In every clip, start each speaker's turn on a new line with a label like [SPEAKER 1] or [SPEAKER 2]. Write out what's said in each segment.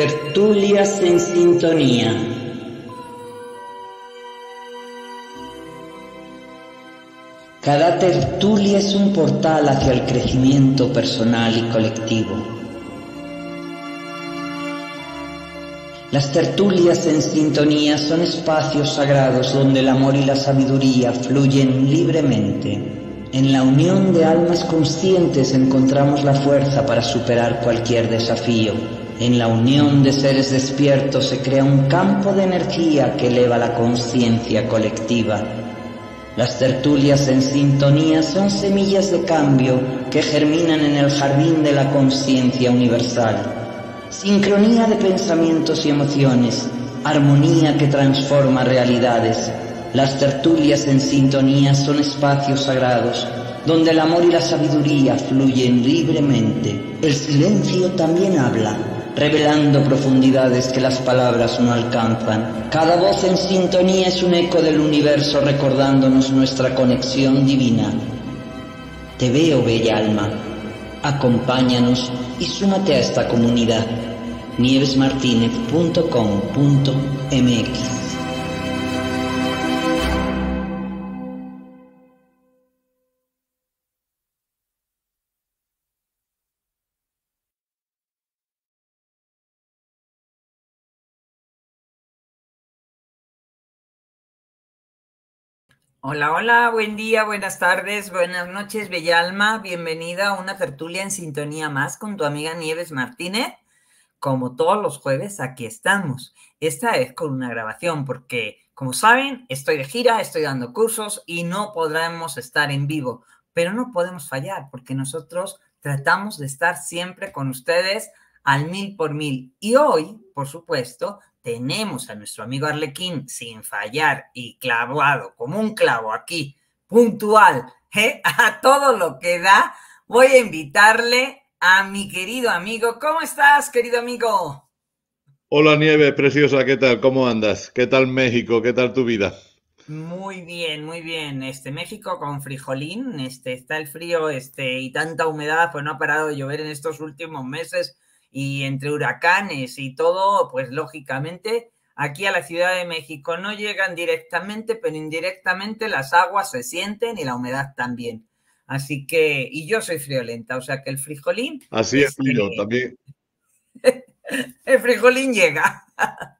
[SPEAKER 1] Tertulias en sintonía. Cada tertulia es un portal hacia el crecimiento personal y colectivo. Las tertulias en sintonía son espacios sagrados donde el amor y la sabiduría fluyen libremente. En la unión de almas conscientes encontramos la fuerza para superar cualquier desafío, en la unión de seres despiertos se crea un campo de energía que eleva la conciencia colectiva. Las tertulias en sintonía son semillas de cambio que germinan en el jardín de la conciencia universal. Sincronía de pensamientos y emociones, armonía que transforma realidades. Las tertulias en sintonía son espacios sagrados donde el amor y la sabiduría fluyen libremente. El silencio también habla revelando profundidades que las palabras no alcanzan. Cada voz en sintonía es un eco del universo recordándonos nuestra conexión divina. Te veo, bella alma. Acompáñanos y súmate a esta comunidad. nievesmartinez.com.mx Hola, hola, buen día, buenas tardes, buenas noches, bella alma. Bienvenida a una tertulia en sintonía más con tu amiga Nieves Martínez. Como todos los jueves, aquí estamos. Esta es con una grabación porque, como saben, estoy de gira, estoy dando cursos y no podremos estar en vivo, pero no podemos fallar porque nosotros tratamos de estar siempre con ustedes al mil por mil. Y hoy, por supuesto, tenemos a nuestro amigo Arlequín sin fallar y clavado como un clavo aquí, puntual, ¿eh? a todo lo que da, voy a invitarle a mi querido amigo. ¿Cómo estás, querido amigo?
[SPEAKER 2] Hola Nieve, preciosa, ¿qué tal? ¿Cómo andas? ¿Qué tal México? ¿Qué tal tu vida?
[SPEAKER 1] Muy bien, muy bien. Este México con frijolín, este está el frío, este y tanta humedad, pues no ha parado de llover en estos últimos meses y entre huracanes y todo, pues lógicamente aquí a la Ciudad de México no llegan directamente, pero indirectamente las aguas se sienten y la humedad también. Así que, y yo soy friolenta, o sea que el frijolín.
[SPEAKER 2] Así es, yo también.
[SPEAKER 1] el frijolín llega.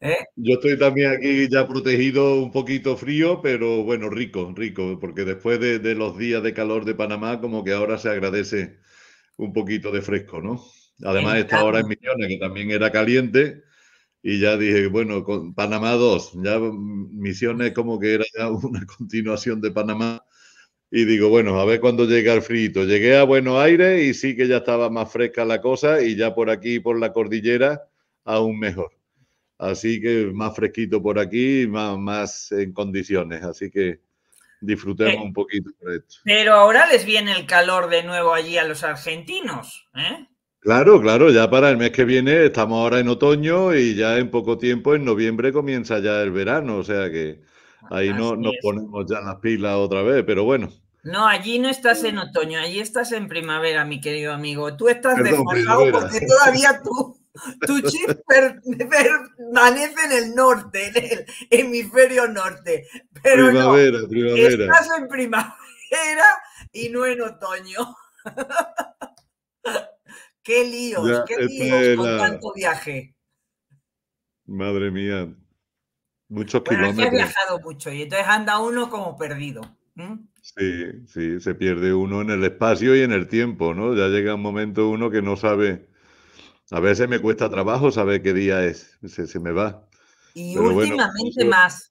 [SPEAKER 2] ¿Eh? Yo estoy también aquí ya protegido, un poquito frío, pero bueno, rico, rico, porque después de los días de calor de Panamá, como que ahora se agradece un poquito de fresco, ¿no? Además, esta hora en Misiones, que también era caliente, y ya dije, bueno, con Panamá 2, ya mm, Misiones como que era una continuación de Panamá. Y digo, bueno, a ver cuándo llega el frío. Llegué a Buenos Aires y sí que ya estaba más fresca la cosa y ya por aquí, por la cordillera, aún mejor. Así que más fresquito por aquí, más, más en condiciones. Así que disfrutemos eh, un poquito esto.
[SPEAKER 1] Pero ahora les viene el calor de nuevo allí a los argentinos, ¿eh?
[SPEAKER 2] Claro, claro, ya para el mes que viene estamos ahora en otoño y ya en poco tiempo, en noviembre, comienza ya el verano, o sea que ahí no, nos ponemos ya las pilas otra vez, pero bueno.
[SPEAKER 1] No, allí no estás en otoño, allí estás en primavera, mi querido amigo. Tú estás porque todavía tu chip permanece en el norte, en el hemisferio norte. primavera,
[SPEAKER 2] no, primavera. Estás
[SPEAKER 1] en primavera y no en otoño. Qué líos, qué líos con tanto viaje.
[SPEAKER 2] Madre mía, muchos kilómetros. He viajado
[SPEAKER 1] mucho y entonces anda uno como perdido.
[SPEAKER 2] Sí, sí, se pierde uno en el espacio y en el tiempo, ¿no? Ya llega un momento uno que no sabe. A veces me cuesta trabajo saber qué día es, se, me va. Y últimamente más.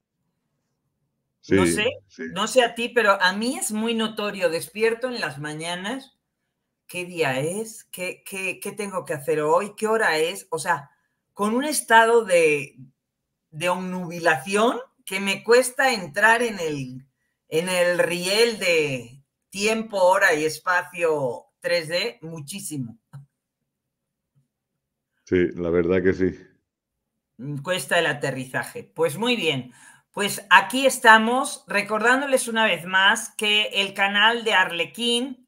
[SPEAKER 2] no sé,
[SPEAKER 1] no sé a ti, pero a mí es muy notorio. Despierto en las mañanas qué día es, qué, qué, qué tengo que hacer hoy, qué hora es, o sea, con un estado de, de que me cuesta entrar en el, en el riel de tiempo, hora y espacio 3D muchísimo.
[SPEAKER 2] Sí, la verdad que sí.
[SPEAKER 1] Mm, cuesta el aterrizaje. Pues muy bien. Pues aquí estamos recordándoles una vez más que el canal de Arlequín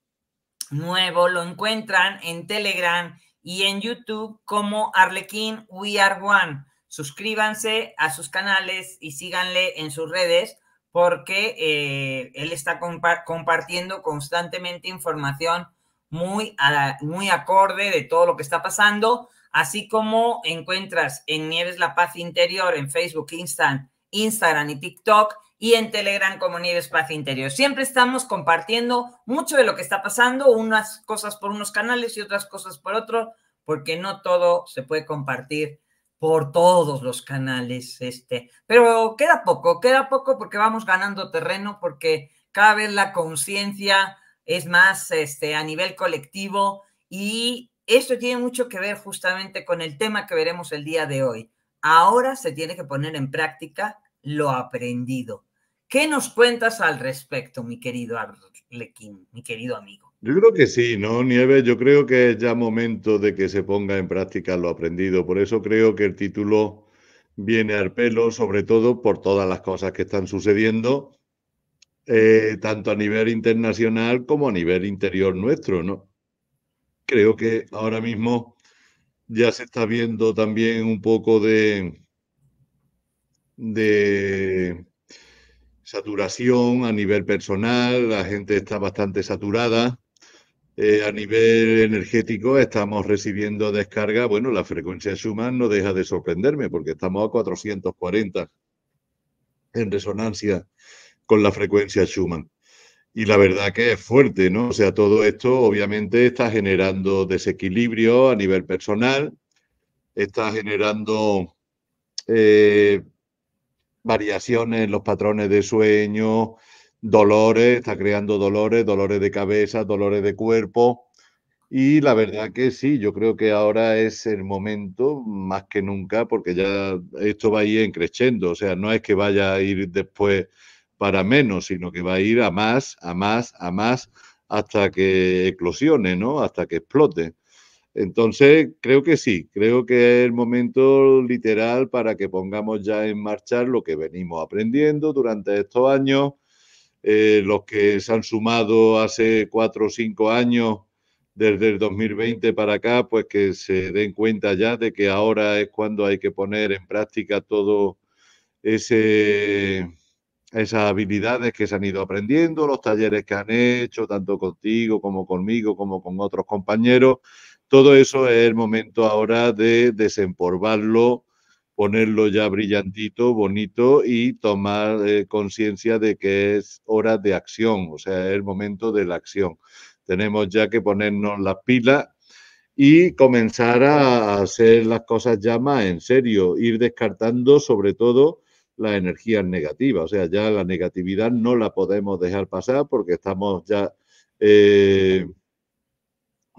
[SPEAKER 1] nuevo lo encuentran en Telegram y en YouTube como Arlequín We Are One. Suscríbanse a sus canales y síganle en sus redes porque eh, él está compartiendo constantemente información muy, muy acorde de todo lo que está pasando, así como encuentras en Nieves La Paz Interior en Facebook, Insta, Instagram y TikTok y en Telegram como Comunidad Espacio Interior. Siempre estamos compartiendo mucho de lo que está pasando, unas cosas por unos canales y otras cosas por otros, porque no todo se puede compartir por todos los canales. Este. Pero queda poco, queda poco porque vamos ganando terreno, porque cada vez la conciencia es más este, a nivel colectivo y esto tiene mucho que ver justamente con el tema que veremos el día de hoy. Ahora se tiene que poner en práctica lo aprendido ¿Qué nos cuentas al respecto, mi querido Lequín, mi querido amigo?
[SPEAKER 2] Yo creo que sí, ¿no, Nieves? Yo creo que es ya momento de que se ponga en práctica lo aprendido. Por eso creo que el título viene al pelo, sobre todo por todas las cosas que están sucediendo, eh, tanto a nivel internacional como a nivel interior nuestro, ¿no? Creo que ahora mismo ya se está viendo también un poco de, de saturación a nivel personal, la gente está bastante saturada. Eh, a nivel energético estamos recibiendo descarga. Bueno, la frecuencia Schumann no deja de sorprenderme porque estamos a 440 en resonancia con la frecuencia Schumann. Y la verdad que es fuerte, ¿no? O sea, todo esto obviamente está generando desequilibrio a nivel personal, está generando eh, variaciones en los patrones de sueño, dolores, está creando dolores, dolores de cabeza, dolores de cuerpo. Y la verdad que sí, yo creo que ahora es el momento, más que nunca, porque ya esto va a ir creciendo, o sea, no es que vaya a ir después para menos, sino que va a ir a más, a más, a más, hasta que eclosione, ¿no? Hasta que explote. Entonces, creo que sí, creo que es el momento literal para que pongamos ya en marcha lo que venimos aprendiendo durante estos años. Eh, los que se han sumado hace cuatro o cinco años, desde el 2020 para acá, pues que se den cuenta ya de que ahora es cuando hay que poner en práctica todo esas habilidades que se han ido aprendiendo, los talleres que han hecho, tanto contigo como conmigo, como con otros compañeros, todo eso es el momento ahora de desempolvarlo, ponerlo ya brillantito, bonito y tomar eh, conciencia de que es hora de acción, o sea, es el momento de la acción. Tenemos ya que ponernos las pilas y comenzar a hacer las cosas ya más en serio, ir descartando sobre todo las energías negativas, o sea, ya la negatividad no la podemos dejar pasar porque estamos ya... Eh,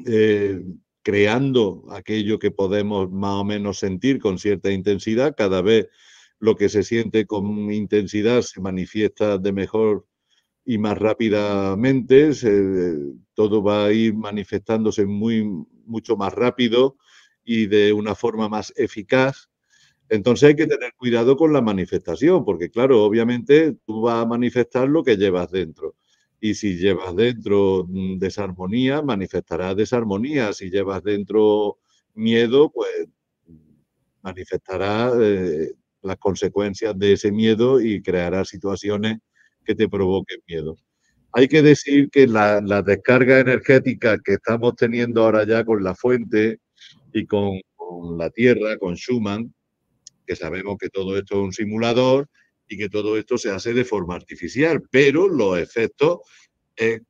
[SPEAKER 2] eh, creando aquello que podemos más o menos sentir con cierta intensidad. Cada vez lo que se siente con intensidad se manifiesta de mejor y más rápidamente, todo va a ir manifestándose muy, mucho más rápido y de una forma más eficaz. Entonces hay que tener cuidado con la manifestación, porque claro, obviamente tú vas a manifestar lo que llevas dentro. Y si llevas dentro mm, desarmonía, manifestará desarmonía. Si llevas dentro miedo, pues mm, manifestará eh, las consecuencias de ese miedo y creará situaciones que te provoquen miedo. Hay que decir que la, descarga energética que estamos teniendo ahora ya con la fuente y con, con la Tierra, con Schumann, que sabemos que todo esto es un simulador y que todo esto se hace de forma artificial, pero los efectos es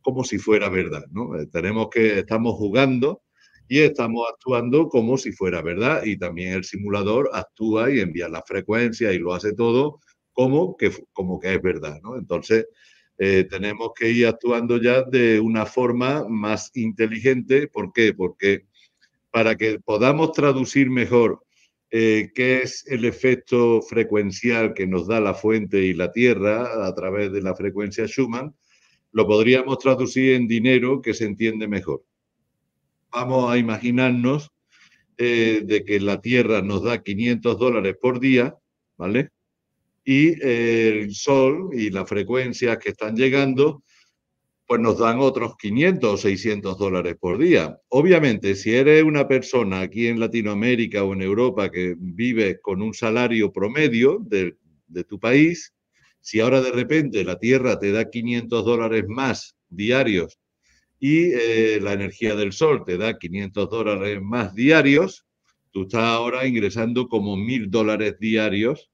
[SPEAKER 2] como si fuera verdad, ¿no? Eh, tenemos que, estamos jugando y estamos actuando como si fuera verdad y también el simulador actúa y envía las frecuencias y lo hace todo como que, como que es verdad, ¿no? Entonces, eh, tenemos que ir actuando ya de una forma más inteligente. ¿Por qué? Porque para que podamos traducir mejor eh, que es el efecto frecuencial que nos da la fuente y la Tierra a través de la frecuencia Schumann, lo podríamos traducir en dinero que se entiende mejor. Vamos a imaginarnos eh, de que la Tierra nos da 500 dólares por día, ¿vale? Y el Sol y las frecuencias que están llegando pues nos dan otros 500 o 600 dólares por día. Obviamente, si eres una persona aquí en Latinoamérica o en Europa que vive con un salario promedio de, tu país, si ahora de repente la Tierra te da 500 dólares más diarios y eh, la energía del sol te da 500 dólares más diarios, tú estás ahora ingresando como 1.000 dólares diarios,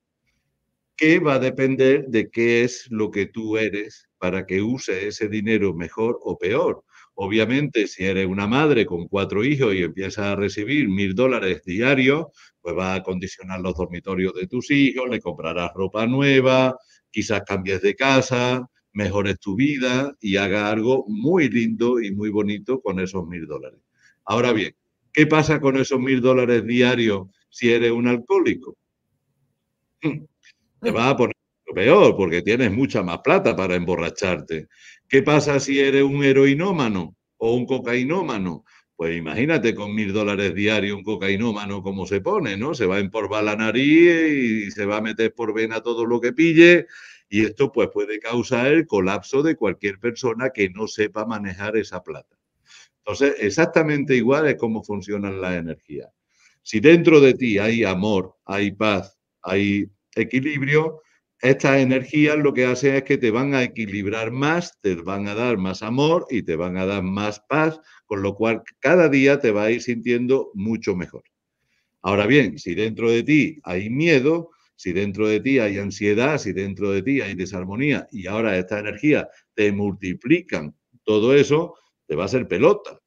[SPEAKER 2] que va a depender de qué es lo que tú eres para que use ese dinero mejor o peor. Obviamente, si eres una madre con cuatro hijos y empiezas a recibir mil dólares diarios, pues va a condicionar los dormitorios de tus hijos, le comprarás ropa nueva, quizás cambies de casa, mejores tu vida y haga algo muy lindo y muy bonito con esos mil dólares. Ahora bien, ¿qué pasa con esos mil dólares diarios si eres un alcohólico? Hmm, te vas a poner peor, porque tienes mucha más plata para emborracharte. ¿Qué pasa si eres un heroinómano o un cocainómano? Pues imagínate con mil dólares diarios un cocainómano como se pone, ¿no? Se va a por la nariz y se va a meter por vena todo lo que pille. Y esto pues puede causar el colapso de cualquier persona que no sepa manejar esa plata. Entonces, exactamente igual es cómo funcionan la energía. Si dentro de ti hay amor, hay paz, hay equilibrio, estas energías lo que hacen es que te van a equilibrar más, te van a dar más amor y te van a dar más paz, con lo cual cada día te va a ir sintiendo mucho mejor. Ahora bien, si dentro de ti hay miedo, si dentro de ti hay ansiedad, si dentro de ti hay desarmonía y ahora estas energías te multiplican todo eso, te va a ser pelota.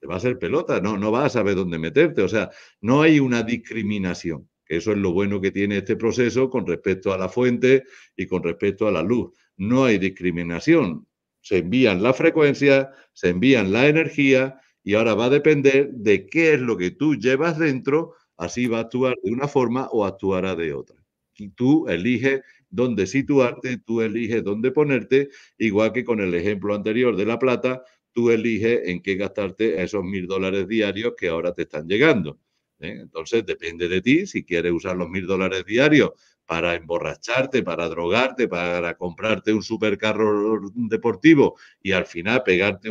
[SPEAKER 2] Te va a ser pelota, no, no vas a saber dónde meterte. O sea, no hay una discriminación. Eso es lo bueno que tiene este proceso con respecto a la fuente y con respecto a la luz. No hay discriminación. Se envían las frecuencias, se envían la energía y ahora va a depender de qué es lo que tú llevas dentro, así va a actuar de una forma o actuará de otra. Y tú eliges dónde situarte, tú eliges dónde ponerte, igual que con el ejemplo anterior de la plata, tú eliges en qué gastarte esos mil dólares diarios que ahora te están llegando ¿eh? Entonces depende de ti si quieres usar los mil dólares diarios para emborracharte, para drogarte, para comprarte un supercarro deportivo y al final pegarte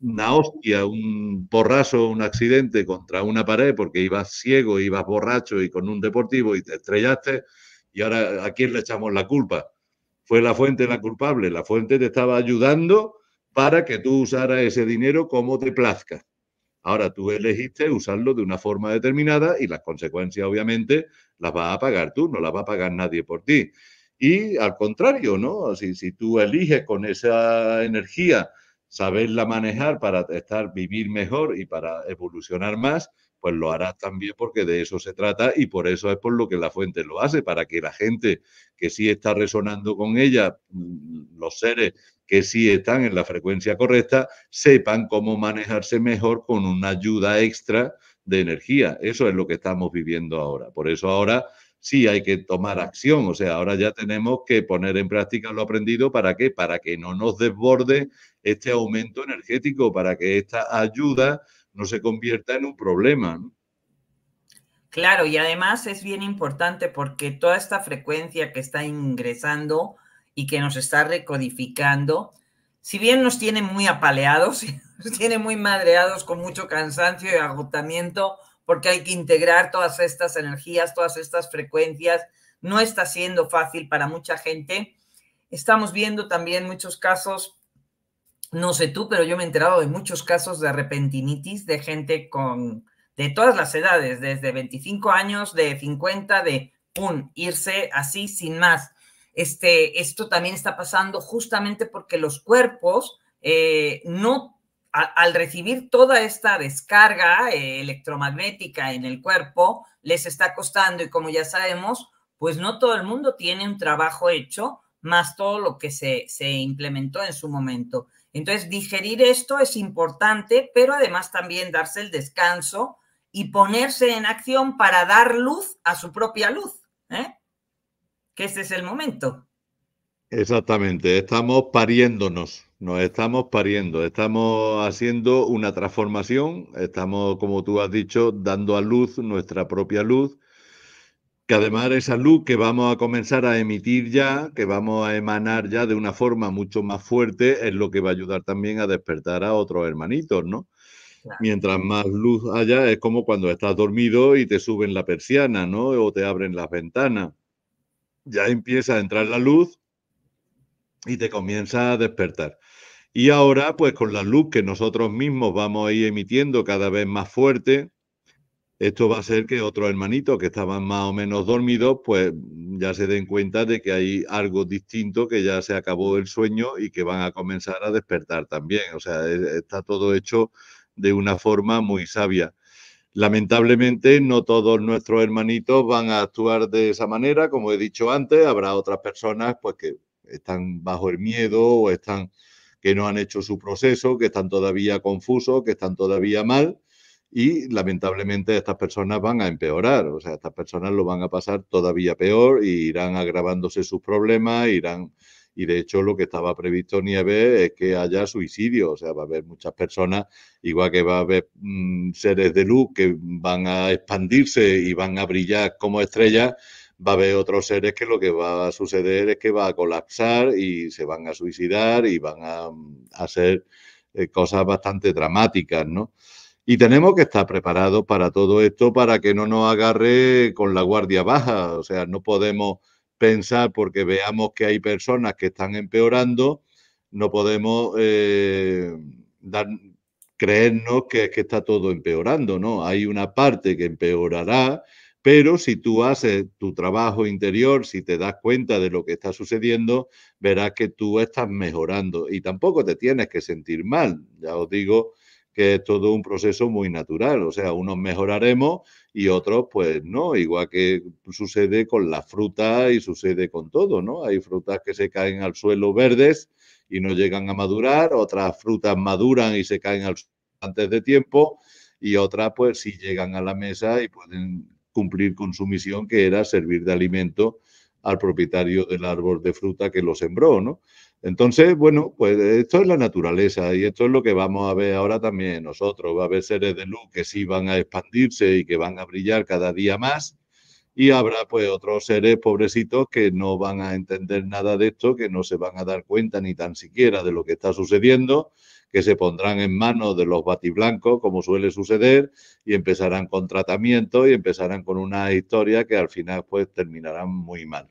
[SPEAKER 2] una hostia, un porrazo, un accidente contra una pared porque ibas ciego, ibas borracho y con un deportivo y te estrellaste. Y ahora, ¿a quién le echamos la culpa? Fue la fuente la culpable. La fuente te estaba ayudando para que tú usaras ese dinero como te plazca. Ahora tú elegiste usarlo de una forma determinada y las consecuencias obviamente las vas a pagar tú, no las va a pagar nadie por ti. Y al contrario, ¿no? Si, si tú eliges con esa energía saberla manejar para estar, vivir mejor y para evolucionar más, pues lo harás también porque de eso se trata y por eso es por lo que la fuente lo hace, para que la gente que sí está resonando con ella, mm, los seres que si están en la frecuencia correcta, sepan cómo manejarse mejor con una ayuda extra de energía. Eso es lo que estamos viviendo ahora. Por eso ahora sí hay que tomar acción. O sea, ahora ya tenemos que poner en práctica lo aprendido. ¿Para qué? Para que no nos desborde este aumento energético, para que esta ayuda no se convierta en un problema.
[SPEAKER 1] Claro, y además es bien importante porque toda esta frecuencia que está ingresando y que nos está recodificando, si bien nos tiene muy apaleados, nos tiene muy madreados con mucho cansancio y agotamiento, porque hay que integrar todas estas energías, todas estas frecuencias, no está siendo fácil para mucha gente. Estamos viendo también muchos casos, no sé tú, pero yo me he enterado de muchos casos de repentinitis de gente con, de todas las edades, desde 25 años, de 50, de, un irse así sin más. Este, esto también está pasando justamente porque los cuerpos eh, no, al recibir toda esta descarga eh, electromagnética en el cuerpo, les está costando y como ya sabemos, pues no todo el mundo tiene un trabajo hecho, más todo lo que se, se implementó en su momento. Entonces, digerir esto es importante, pero además también darse el descanso y ponerse en acción para dar luz a su propia luz. ¿eh? que ese es el momento.
[SPEAKER 2] Exactamente, estamos pariéndonos, nos estamos pariendo, estamos haciendo una transformación, estamos, como tú has dicho, dando a luz nuestra propia luz, que además esa luz que vamos a comenzar a emitir ya, que vamos a emanar ya de una forma mucho más fuerte, es lo que va a ayudar también a despertar a otros hermanitos, ¿no? Mientras más luz haya, es como cuando estás dormido y te suben la persiana, ¿no? O te abren las ventanas ya empieza a entrar la luz y te comienza a despertar. Y ahora, pues con la luz que nosotros mismos vamos a ir emitiendo cada vez más fuerte, esto va a ser que otros hermanitos que estaban más o menos dormidos, pues ya se den cuenta de que hay algo distinto, que ya se acabó el sueño y que van a comenzar a despertar también. O sea, e-, está todo hecho de una forma muy sabia. Lamentablemente no todos nuestros hermanitos van a actuar de esa manera, como he dicho antes, habrá otras personas pues que están bajo el miedo o están que no han hecho su proceso, que están todavía confusos, que están todavía mal y lamentablemente estas personas van a empeorar, o sea, estas personas lo van a pasar todavía peor y irán agravándose sus problemas, irán y de hecho lo que estaba previsto nieve es que haya suicidio, o sea, va a haber muchas personas, igual que va a haber mm, seres de luz que van a expandirse y van a brillar como estrellas, va a haber otros seres que lo que va a suceder es que va a colapsar y se van a suicidar y van a, mm, a hacer eh, cosas bastante dramáticas, ¿no? Y tenemos que estar preparados para todo esto, para que no nos agarre con la guardia baja. O sea, no podemos pensar porque veamos que hay personas que están empeorando, no podemos eh, dar, creernos que, que está todo empeorando, ¿no? Hay una parte que empeorará, pero si tú haces tu trabajo interior, si te das cuenta de lo que está sucediendo, verás que tú estás mejorando y tampoco te tienes que sentir mal. Ya os digo que es todo un proceso muy natural, o sea, unos mejoraremos y otros pues no, igual que sucede con la fruta y sucede con todo, ¿no? Hay frutas que se caen al suelo verdes y no llegan a madurar, otras frutas maduran y se caen al suelo antes de tiempo y otras pues sí llegan a la mesa y pueden cumplir con su misión que era servir de alimento al propietario del árbol de fruta que lo sembró, ¿no? Entonces, bueno, pues esto es la naturaleza y esto es lo que vamos a ver ahora también nosotros. Va a haber seres de luz que sí van a expandirse y que van a brillar cada día más y habrá pues otros seres pobrecitos que no van a entender nada de esto, que no se van a dar cuenta ni tan siquiera de lo que está sucediendo, que se pondrán en manos de los batiblancos, como suele suceder, y empezarán con tratamiento y empezarán con una historia que al final pues terminarán muy mal.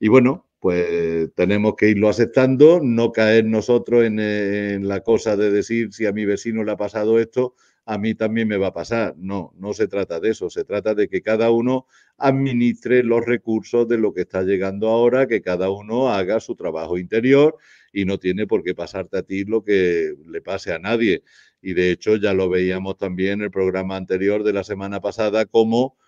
[SPEAKER 2] Y bueno, pues tenemos que irlo aceptando, no caer nosotros en, la cosa de decir si a mi vecino le ha pasado esto, a mí también me va a pasar. No, no se trata de eso, se trata de que cada uno administre los recursos de lo que está llegando ahora, que cada uno haga su trabajo interior y no tiene por qué pasarte a ti lo que le pase a nadie. Y de hecho ya lo veíamos también en el programa anterior de la semana pasada, como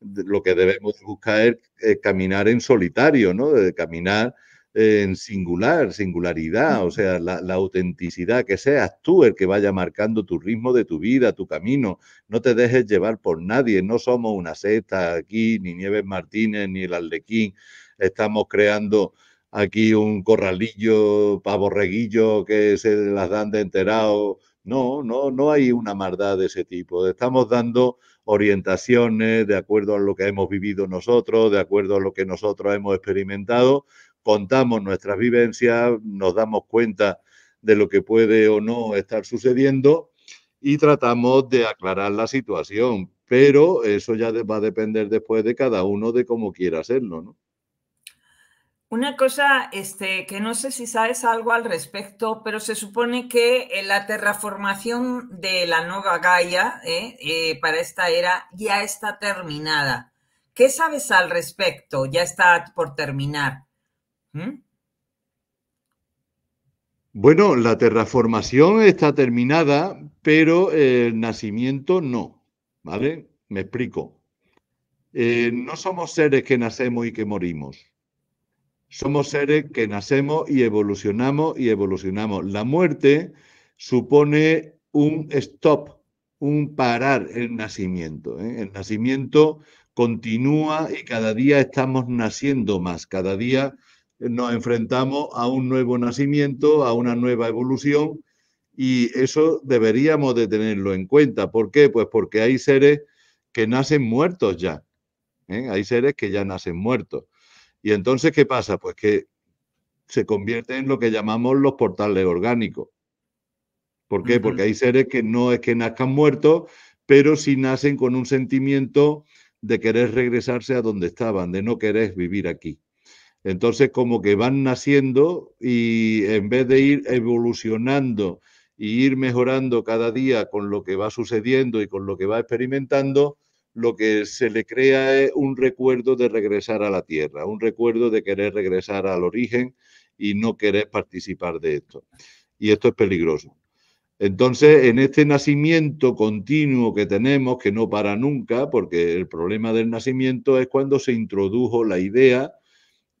[SPEAKER 2] lo que debemos buscar es eh, caminar en solitario, ¿no? De caminar eh, en singular, singularidad, o sea, la, autenticidad, que seas tú el que vaya marcando tu ritmo de tu vida, tu camino, no te dejes llevar por nadie, no somos una seta aquí, ni Nieves Martínez, ni el aldequín estamos creando aquí un corralillo, pavorreguillo que se las dan de enterado, no, no, no hay una maldad de ese tipo, estamos dando orientaciones, de acuerdo a lo que hemos vivido nosotros, de acuerdo a lo que nosotros hemos experimentado, contamos nuestras vivencias, nos damos cuenta de lo que puede o no estar sucediendo y tratamos de aclarar la situación, pero eso ya va a depender después de cada uno de cómo quiera hacerlo, ¿no?
[SPEAKER 1] Una cosa este, que no sé si sabes algo al respecto, pero se supone que eh, la terraformación de la Nueva Gaia eh, eh, para esta era ya está terminada. ¿Qué sabes al respecto? Ya está por terminar. ¿Mm?
[SPEAKER 2] Bueno, la terraformación está terminada, pero el nacimiento no. ¿Vale? Me explico. no somos seres que nacemos y que morimos. Somos seres que nacemos y evolucionamos y evolucionamos. La muerte supone un stop, un parar el nacimiento. ¿eh? El nacimiento continúa y cada día estamos naciendo más, cada día nos enfrentamos a un nuevo nacimiento, a una nueva evolución y eso deberíamos de tenerlo en cuenta. ¿Por qué? Pues porque hay seres que nacen muertos ya, ¿eh? hay seres que ya nacen muertos. Y entonces, ¿qué pasa? Pues que se convierte en lo que llamamos los portales orgánicos. ¿Por qué? Porque hay seres que no es que nazcan muertos, pero sí nacen con un sentimiento de querer regresarse a donde estaban, de no querer vivir aquí. Entonces, como que van naciendo y en vez de ir evolucionando y ir mejorando cada día con lo que va sucediendo y con lo que va experimentando, lo que se le crea es un recuerdo de regresar a la tierra, un recuerdo de querer regresar al origen y no querer participar de esto. Y esto es peligroso. Entonces, en este nacimiento continuo que tenemos, que no para nunca, porque el problema del nacimiento es cuando se introdujo la idea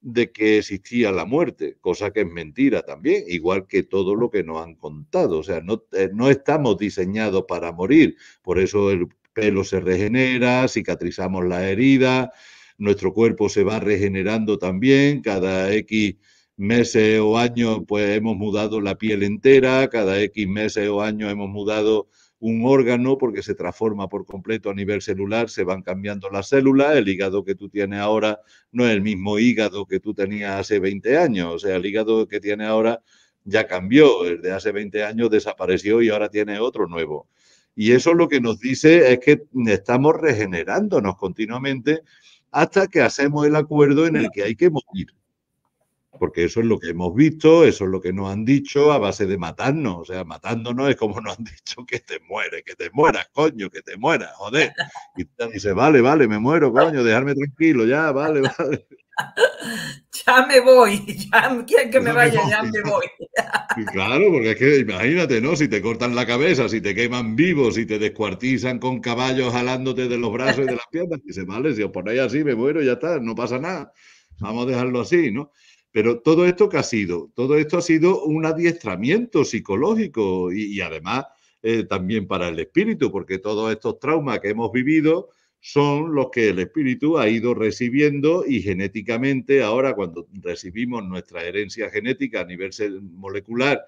[SPEAKER 2] de que existía la muerte, cosa que es mentira también, igual que todo lo que nos han contado. O sea, no, eh, no estamos diseñados para morir. Por eso el pelo se regenera, cicatrizamos la herida, nuestro cuerpo se va regenerando también, cada X meses o años pues hemos mudado la piel entera, cada X meses o año hemos mudado un órgano porque se transforma por completo a nivel celular, se van cambiando las células, el hígado que tú tienes ahora no es el mismo hígado que tú tenías hace 20 años, o sea, el hígado que tienes ahora ya cambió, el de hace 20 años desapareció y ahora tiene otro nuevo. Y eso lo que nos dice es que estamos regenerándonos continuamente hasta que hacemos el acuerdo en el que hay que morir. Porque eso es lo que hemos visto, eso es lo que nos han dicho a base de matarnos. O sea, matándonos es como nos han dicho que te mueres, que te mueras, coño, que te mueras, joder. Y te dice, vale, vale, me muero, coño, dejarme tranquilo, ya, vale, vale
[SPEAKER 1] ya me voy, ya que me vaya, ya me voy.
[SPEAKER 2] claro, porque es que imagínate, ¿no? Si te cortan la cabeza, si te queman vivos, si te descuartizan con caballos jalándote de los brazos y de las piernas, dice, vale, si os ponéis así, me muero, ya está, no pasa nada. Vamos a dejarlo así, ¿no? Pero todo esto que ha sido, todo esto ha sido un adiestramiento psicológico y, además eh, también para el espíritu, porque todos estos traumas que hemos vivido, son los que el espíritu ha ido recibiendo y genéticamente ahora cuando recibimos nuestra herencia genética a nivel molecular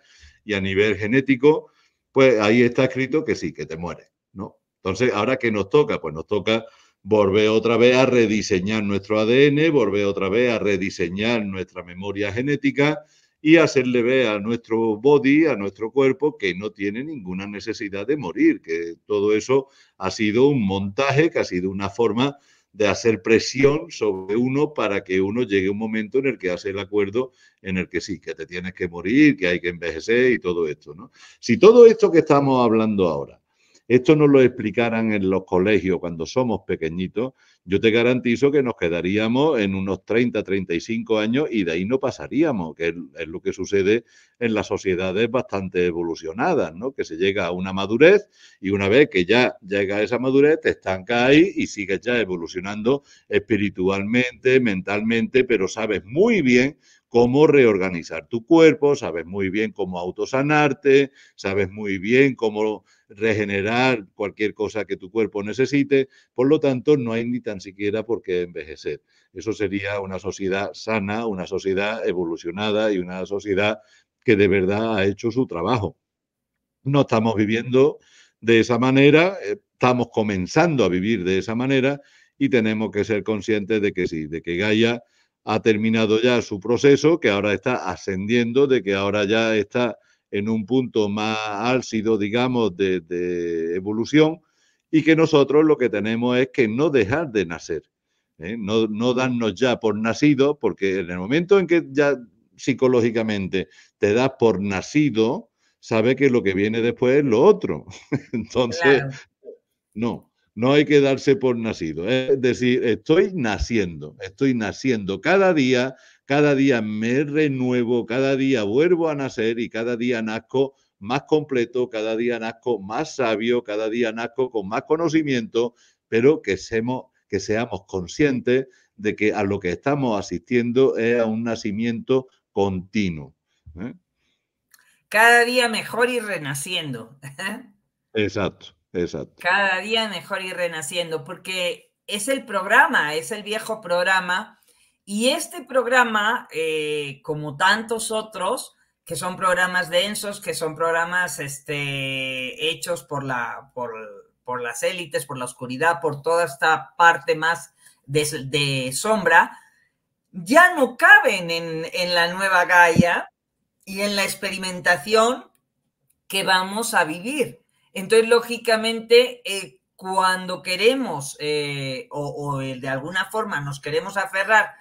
[SPEAKER 2] y a nivel genético, pues ahí está escrito que sí, que te mueres, ¿no? Entonces, ahora que nos toca, pues nos toca volver otra vez a rediseñar nuestro ADN, volver otra vez a rediseñar nuestra memoria genética, y hacerle ver a nuestro body, a nuestro cuerpo, que no tiene ninguna necesidad de morir, que todo eso ha sido un montaje, que ha sido una forma de hacer presión sobre uno para que uno llegue a un momento en el que hace el acuerdo en el que sí, que te tienes que morir, que hay que envejecer y todo esto. ¿no? Si todo esto que estamos hablando ahora esto nos lo explicarán en los colegios cuando somos pequeñitos, yo te garantizo que nos quedaríamos en unos 30, 35 años y de ahí no pasaríamos, que es lo que sucede en las sociedades bastante evolucionadas, ¿no? Que se llega a una madurez y una vez que ya llega a esa madurez, te estanca ahí y sigues ya evolucionando espiritualmente, mentalmente, pero sabes muy bien cómo reorganizar tu cuerpo, sabes muy bien cómo autosanarte, sabes muy bien cómo regenerar cualquier cosa que tu cuerpo necesite, por lo tanto no hay ni tan siquiera por qué envejecer. Eso sería una sociedad sana, una sociedad evolucionada y una sociedad que de verdad ha hecho su trabajo. No estamos viviendo de esa manera, eh, estamos comenzando a vivir de esa manera y tenemos que ser conscientes de que sí, de que Gaia ha terminado ya su proceso, que ahora está ascendiendo, de que ahora ya está en un punto más álcido, digamos, de, evolución, y que nosotros lo que tenemos es que no dejar de nacer, ¿eh? no, darnos ya por nacido, porque en el momento en que ya psicológicamente te das por nacido, sabe que lo que viene después es lo otro. Entonces, no, no hay que darse por nacido. Es decir, estoy naciendo, estoy naciendo cada día, cada día me renuevo, cada día vuelvo a nacer y cada día nazco más completo, cada día nazco más sabio, cada día nazco con más conocimiento, pero que, que seamos conscientes de que a lo que estamos asistiendo es a un nacimiento continuo. ¿eh?
[SPEAKER 1] Cada día mejor y renaciendo.
[SPEAKER 2] Exacto, exacto.
[SPEAKER 1] Cada día mejor y renaciendo, porque es el programa, es el viejo programa y este programa, eh, como tantos otros, que son programas densos, que son programas este, hechos por, la, por, las élites, por la oscuridad, por toda esta parte más de, sombra, ya no caben en, la nueva Gaia y en la experimentación que vamos a vivir. Entonces, lógicamente, eh, cuando queremos eh, o, de alguna forma nos queremos aferrar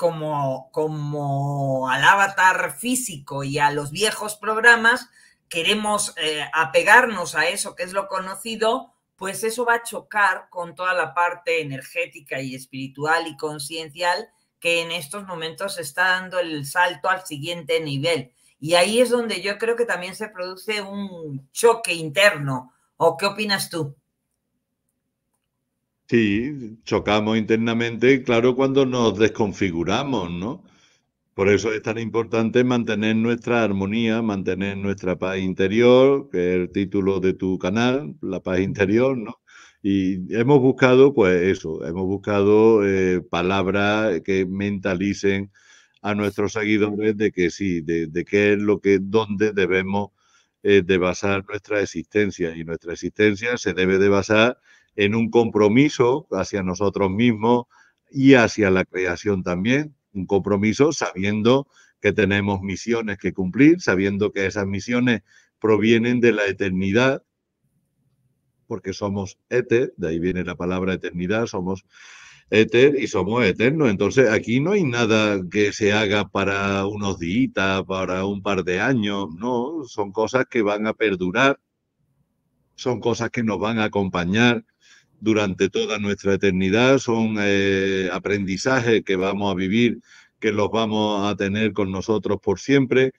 [SPEAKER 1] como, como al avatar físico y a los viejos programas, queremos eh, apegarnos a eso que es lo conocido, pues eso va a chocar con toda la parte energética y espiritual y conciencial que en estos momentos está dando el salto al siguiente nivel. Y ahí es donde yo creo que también se produce un choque interno. ¿O qué opinas tú?
[SPEAKER 2] Sí, chocamos internamente, claro, cuando nos desconfiguramos, ¿no? Por eso es tan importante mantener nuestra armonía, mantener nuestra paz interior, que es el título de tu canal, la paz interior, ¿no? Y hemos buscado, pues eso, hemos buscado eh, palabras que mentalicen a nuestros seguidores de que sí, de, qué es lo que, dónde debemos eh, de basar nuestra existencia. Y nuestra existencia se debe de basar en un compromiso hacia nosotros mismos y hacia la creación también, un compromiso sabiendo que tenemos misiones que cumplir, sabiendo que esas misiones provienen de la eternidad, porque somos éter, de ahí viene la palabra eternidad, somos éter y somos eternos. Entonces aquí no hay nada que se haga para unos días, para un par de años, no, son cosas que van a perdurar, son cosas que nos van a acompañar, durante toda nuestra eternidad, son eh, aprendizajes que vamos a vivir, que los vamos a tener con nosotros por siempre.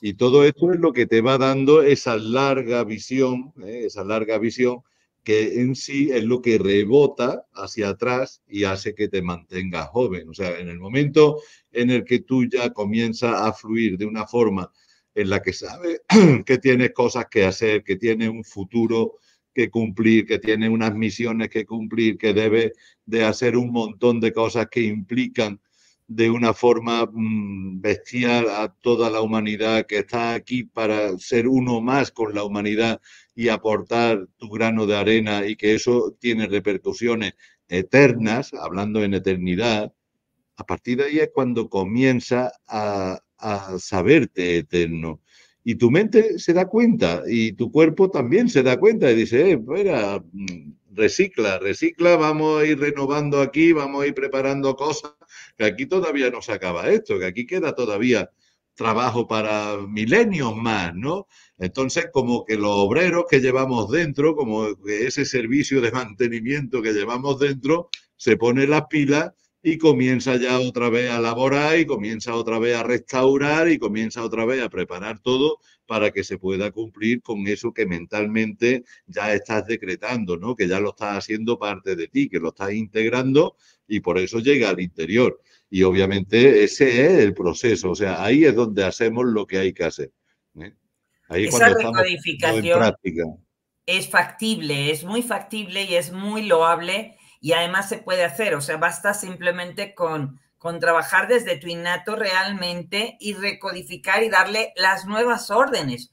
[SPEAKER 2] Y todo esto es lo que te va dando esa larga visión, eh, esa larga visión que en sí es lo que rebota hacia atrás y hace que te mantengas joven. O sea, en el momento en el que tú ya comienzas a fluir de una forma en la que sabes que tienes cosas que hacer, que tienes un futuro que cumplir, que tiene unas misiones que cumplir, que debe de hacer un montón de cosas que implican de una forma mm, bestial a toda la humanidad, que está aquí para ser uno más con la humanidad y aportar tu grano de arena y que eso tiene repercusiones eternas, hablando en eternidad, a partir de ahí es cuando comienza a, a saberte eterno. Y tu mente se da cuenta y tu cuerpo también se da cuenta y dice, eh, mira, mm, recicla, recicla, vamos a ir renovando aquí, vamos a ir preparando cosas, que aquí todavía no se acaba esto, que aquí queda todavía trabajo para milenios más, ¿no? Entonces, como que los obreros que llevamos dentro, como ese servicio de mantenimiento que llevamos dentro, se pone las pilas y comienza ya otra vez a elaborar y comienza otra vez a restaurar y comienza otra vez a preparar todo para que se pueda cumplir con eso que mentalmente ya estás decretando, ¿no? Que ya lo estás haciendo parte de ti, que lo estás integrando y por eso llega al interior. Y obviamente ese es el proceso, o sea, ahí es donde hacemos lo que hay que hacer. ¿eh? Ahí
[SPEAKER 1] Es factible, es muy factible y es muy loable y además se puede hacer, o sea, basta simplemente con, con trabajar desde tu innato realmente y recodificar y darle las nuevas órdenes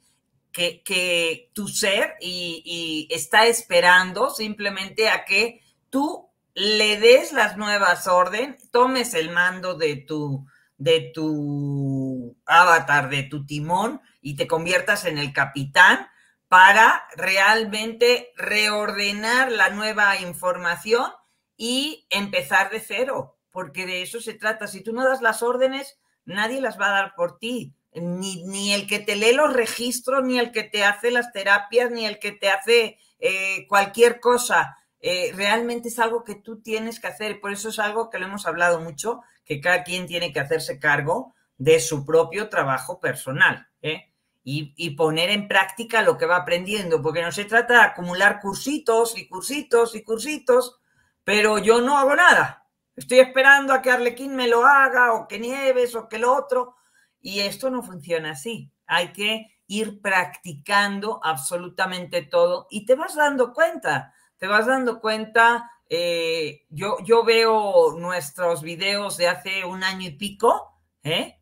[SPEAKER 1] que, tu ser y, y está esperando simplemente a que tú le des las nuevas órdenes, tomes el mando de tu, de tu avatar, de tu timón y te conviertas en el capitán para realmente reordenar la nueva información y empezar de cero, porque de eso se trata. Si tú no das las órdenes, nadie las va a dar por ti. Ni, ni el que te lee los registros, ni el que te hace las terapias, ni el que te hace eh, cualquier cosa. Eh, realmente es algo que tú tienes que hacer. Por eso es algo que lo hemos hablado mucho, que cada quien tiene que hacerse cargo de su propio trabajo personal. ¿eh? y, poner en práctica lo que va aprendiendo, porque no se trata de acumular cursitos y cursitos y cursitos, pero yo no hago nada. Estoy esperando a que Arlequín me lo haga o que Nieves o que lo otro, y esto no funciona así. Hay que ir practicando absolutamente todo y te vas dando cuenta, te vas dando cuenta. Eh, yo, yo veo nuestros videos de hace un año y pico, ¿eh?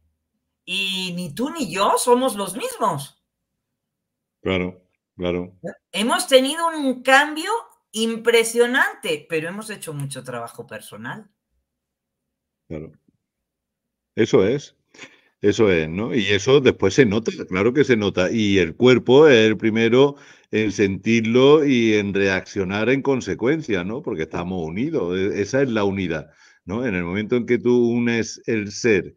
[SPEAKER 1] y ni tú ni yo somos los mismos.
[SPEAKER 2] Claro, claro.
[SPEAKER 1] Hemos tenido un cambio impresionante, pero hemos hecho mucho trabajo personal.
[SPEAKER 2] Claro. Eso es. Eso es, ¿no? Y eso después se nota, claro que se nota. Y el cuerpo es el primero en sentirlo y en reaccionar en consecuencia, ¿no? Porque estamos unidos, e, esa es la unidad, ¿no? En el momento en que tú unes el ser,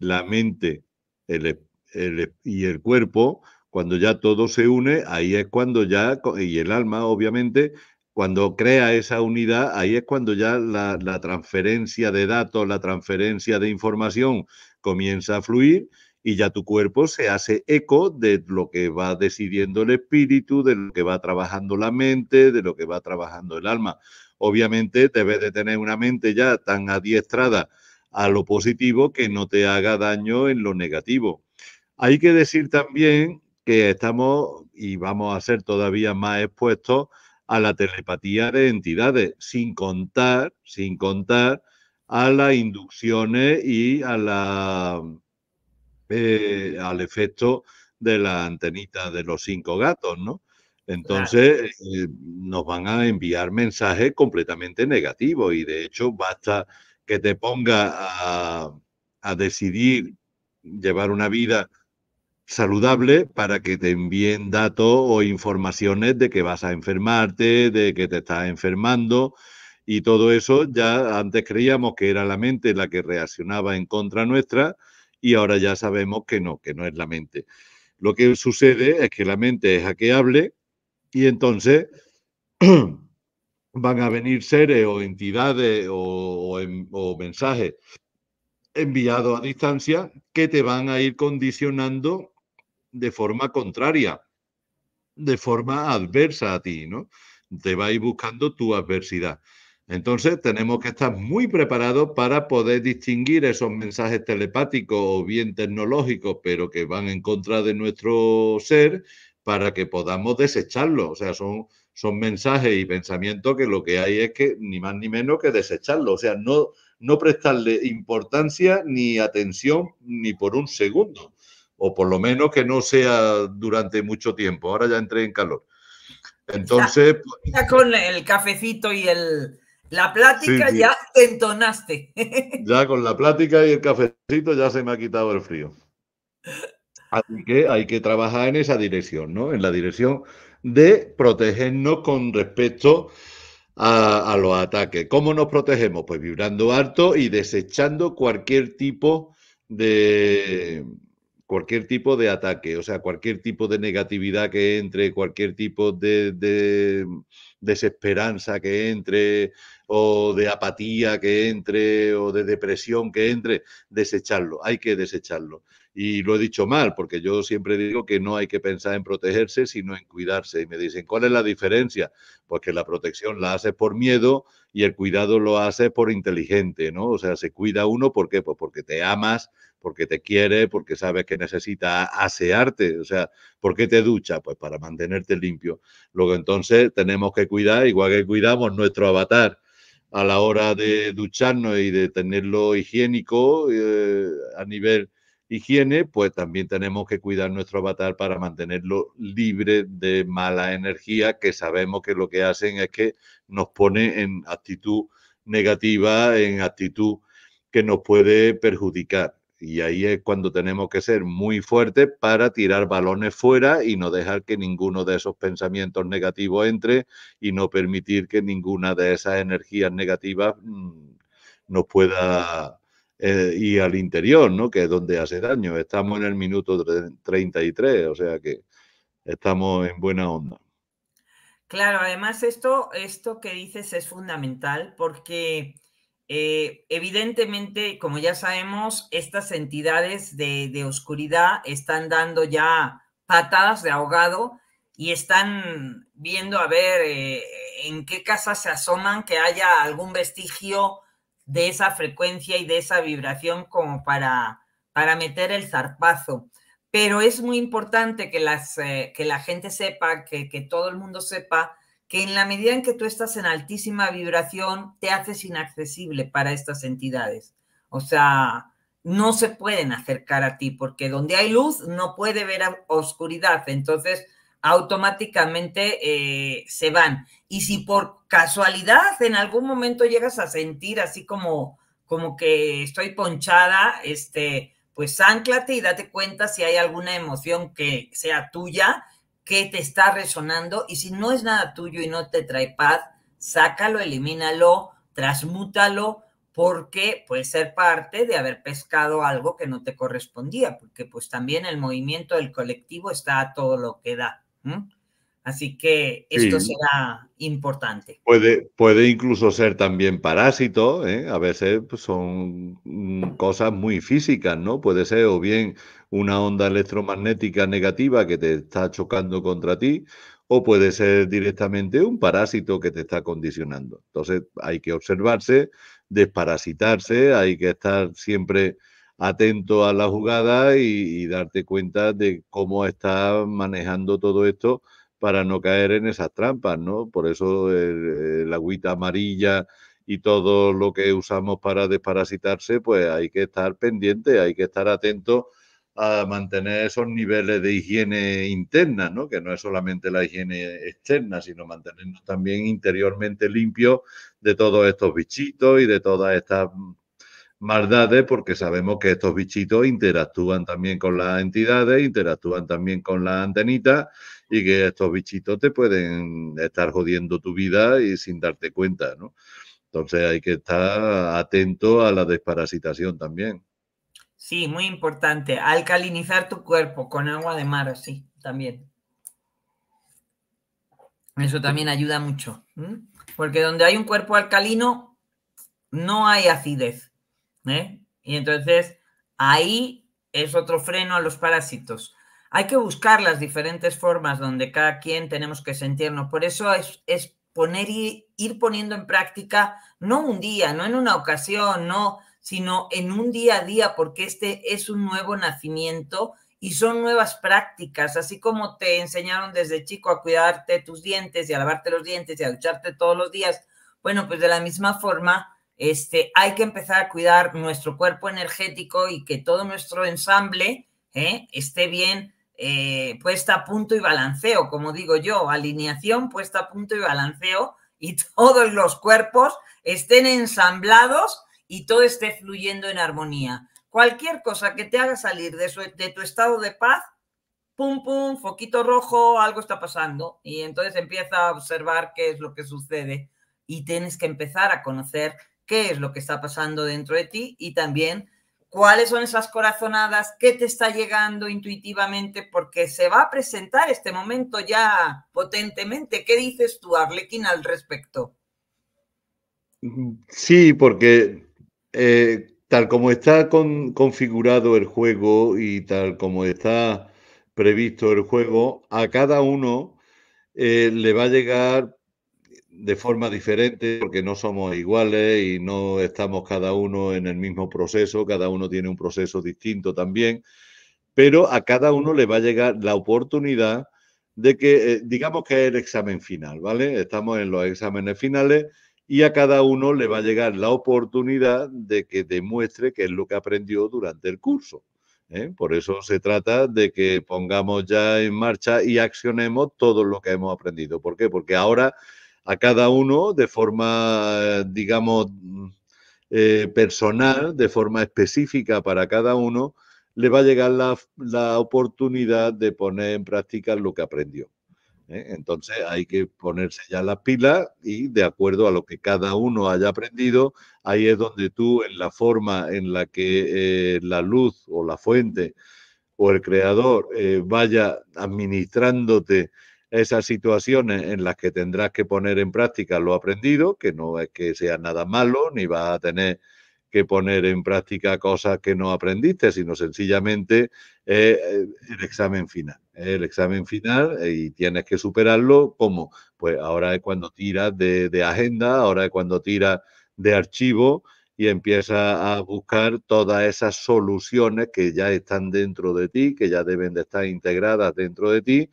[SPEAKER 2] la mente e, e, y el cuerpo, cuando ya todo se une, ahí es cuando ya, y el alma obviamente, cuando crea esa unidad, ahí es cuando ya la, la transferencia de datos, la transferencia de información comienza a fluir y ya tu cuerpo se hace eco de lo que va decidiendo el espíritu, de lo que va trabajando la mente, de lo que va trabajando el alma. Obviamente debes de tener una mente ya tan adiestrada a lo positivo que no te haga daño en lo negativo. Hay que decir también que estamos y vamos a ser todavía más expuestos a la telepatía de entidades, sin contar, sin contar a las inducciones y a la, eh, al efecto de la antenita de los cinco gatos, ¿no? Entonces eh, nos van a enviar mensajes completamente negativos y de hecho basta que te ponga a, decidir llevar una vida saludable para que te envíen datos o informaciones de que vas a enfermarte, de que te estás enfermando y todo eso ya antes creíamos que era la mente la que reaccionaba en contra nuestra y ahora ya sabemos que no, que no es la mente. Lo que sucede es que la mente es hable y entonces van a venir seres o entidades o, mensajes enviados a distancia que te van a ir condicionando de forma contraria, de forma adversa a ti, ¿no? Te va a ir buscando tu adversidad. Entonces, tenemos que estar muy preparados para poder distinguir esos mensajes telepáticos o bien tecnológicos, pero que van en contra de nuestro ser, para que podamos desecharlos. O sea, son son mensajes y pensamientos que lo que hay es que ni más ni menos que desecharlo, o sea, no, no prestarle importancia ni atención ni por un segundo, o por lo menos que no sea durante mucho tiempo. Ahora ya entré en calor. Entonces...
[SPEAKER 1] Ya, con el cafecito y la plática ya entonaste.
[SPEAKER 2] Ya con la plática y el cafecito ya se me ha quitado el frío. Así que hay que trabajar en esa dirección, ¿no? En la dirección de protegernos con respecto a, los ataques. ¿Cómo nos protegemos? Pues vibrando alto y desechando cualquier tipo de cualquier tipo de ataque, o sea, cualquier tipo de negatividad que entre, cualquier tipo de, de desesperanza que entre, o de apatía que entre o de depresión que entre, desecharlo, hay que desecharlo. Y lo he dicho mal, porque yo siempre digo que no hay que pensar en protegerse, sino en cuidarse. Y me dicen, ¿cuál es la diferencia? Pues que la protección la haces por miedo y el cuidado lo haces por inteligente, ¿no? O sea, se cuida uno, ¿por qué? Pues porque te amas, porque te quiere, porque sabes que necesita asearte. O sea, ¿por qué te ducha? Pues para mantenerte limpio. Luego entonces tenemos que cuidar, igual que cuidamos nuestro avatar a la hora de ducharnos y de tenerlo higiénico eh, a nivel higiene, pues también tenemos que cuidar nuestro avatar para mantenerlo libre de mala energía, que sabemos que lo que hacen es que nos pone en actitud negativa, en actitud que nos puede perjudicar. Y ahí es cuando tenemos que ser muy fuertes para tirar balones fuera y no dejar que ninguno de esos pensamientos negativos entre y no permitir que ninguna de esas energías negativas mm, nos pueda eh, ir al interior, ¿no? Que es donde hace daño. Estamos en el minuto 33, o sea que estamos en buena onda.
[SPEAKER 1] Claro, además esto, esto que dices es fundamental porque eh, evidentemente, como ya sabemos, estas entidades de, oscuridad están dando ya patadas de ahogado y están viendo a ver eh, en qué casa se asoman que haya algún vestigio de esa frecuencia y de esa vibración como para, para meter el zarpazo. Pero es muy importante que, las, eh, que la gente sepa, que, que todo el mundo sepa que en la medida en que tú estás en altísima vibración, te haces inaccesible para estas entidades. O sea, no se pueden acercar a ti porque donde hay luz no puede ver oscuridad. Entonces, automáticamente eh, se van. Y si por casualidad en algún momento llegas a sentir así como, como que estoy ponchada, este, pues anclate y date cuenta si hay alguna emoción que sea tuya que te está resonando y si no es nada tuyo y no te trae paz, sácalo, elimínalo, transmútalo, porque puede ser parte de haber pescado algo que no te correspondía, porque pues también el movimiento del colectivo está a todo lo que da. Así que esto será importante.
[SPEAKER 2] Puede, puede incluso ser también parásito, ¿eh? a veces pues, son mm, cosas muy físicas, ¿no? Puede ser o bien una onda electromagnética negativa que te está chocando contra ti, o puede ser directamente un parásito que te está condicionando. Entonces hay que observarse, desparasitarse, hay que estar siempre atento a la jugada y, darte cuenta de cómo está manejando todo esto para no caer en esas trampas, ¿no? Por eso la agüita amarilla y todo lo que usamos para desparasitarse, pues hay que estar pendiente, hay que estar atento a mantener esos niveles de higiene interna, ¿no? que no es solamente la higiene externa, sino mantenernos también interiormente limpios de todos estos bichitos y de todas estas mm, maldades, porque sabemos que estos bichitos interactúan también con las entidades, interactúan también con las antenitas y que estos bichitos te pueden estar jodiendo tu vida y sin darte cuenta, ¿no? Entonces hay que estar atento a la desparasitación también. Sí,
[SPEAKER 1] muy importante. Alcalinizar tu cuerpo con agua de mar, sí, también. Eso también ayuda mucho. Porque donde hay un cuerpo alcalino, no hay acidez. ¿eh? Y entonces ahí es otro freno a los parásitos. Hay que buscar las diferentes formas donde cada quien tenemos que sentirnos. Por eso es, poner y ir poniendo en práctica, no un día, no en una ocasión, no sino en un día a día, porque este es un nuevo nacimiento y son nuevas prácticas, así como te enseñaron desde chico a cuidarte tus dientes y a lavarte los dientes y a ducharte todos los días. Bueno, pues de la misma forma, este, hay que empezar a cuidar nuestro cuerpo energético y que todo nuestro ensamble ¿eh? esté bien eh, puesta a punto y balanceo, como digo yo, alineación, puesta a punto y balanceo, y todos los cuerpos estén ensamblados y todo esté fluyendo en armonía. Cualquier cosa que te haga salir de, su, de tu estado de paz, pum, pum, foquito rojo, algo está pasando. Y entonces empieza a observar qué es lo que sucede y tienes que empezar a conocer qué es lo que está pasando dentro de ti y también cuáles son esas corazonadas, qué te está llegando intuitivamente, porque se va a presentar este momento ya potentemente. ¿Qué dices tú, Arlequín, al respecto?
[SPEAKER 2] Mm, sí, porque eh, tal como está configurado el juego y tal como está previsto el juego, a cada uno eh, le va a llegar de forma diferente porque no somos iguales y no estamos cada uno en el mismo proceso, cada uno tiene un proceso distinto también, pero a cada uno le va a llegar la oportunidad de que, eh, digamos que es el examen final, ¿vale? Estamos en los exámenes finales y a cada uno le va a llegar la oportunidad de que demuestre qué es lo que aprendió durante el curso. ¿eh? Por eso se trata de que pongamos ya en marcha y accionemos todo lo que hemos aprendido. ¿Por qué? Porque ahora a cada uno de forma, digamos, eh, personal, de forma específica para cada uno, le va a llegar la oportunidad de poner en práctica lo que aprendió. ¿eh? Entonces hay que ponerse ya las pilas y de acuerdo a lo que cada uno haya aprendido, ahí es donde tú en la forma en la que eh, la luz o la fuente o el creador eh, vaya administrándote esas situaciones en las que tendrás que poner en práctica lo aprendido, que no es que sea nada malo, ni vas a tener que poner en práctica cosas que no aprendiste, sino sencillamente eh, eh, el examen final. El examen final eh, y tienes que superarlo. ¿Cómo? Pues ahora es cuando tiras de, agenda, ahora es cuando tiras de archivo y empieza a buscar todas esas soluciones que ya están dentro de ti, que ya deben de estar integradas dentro de ti,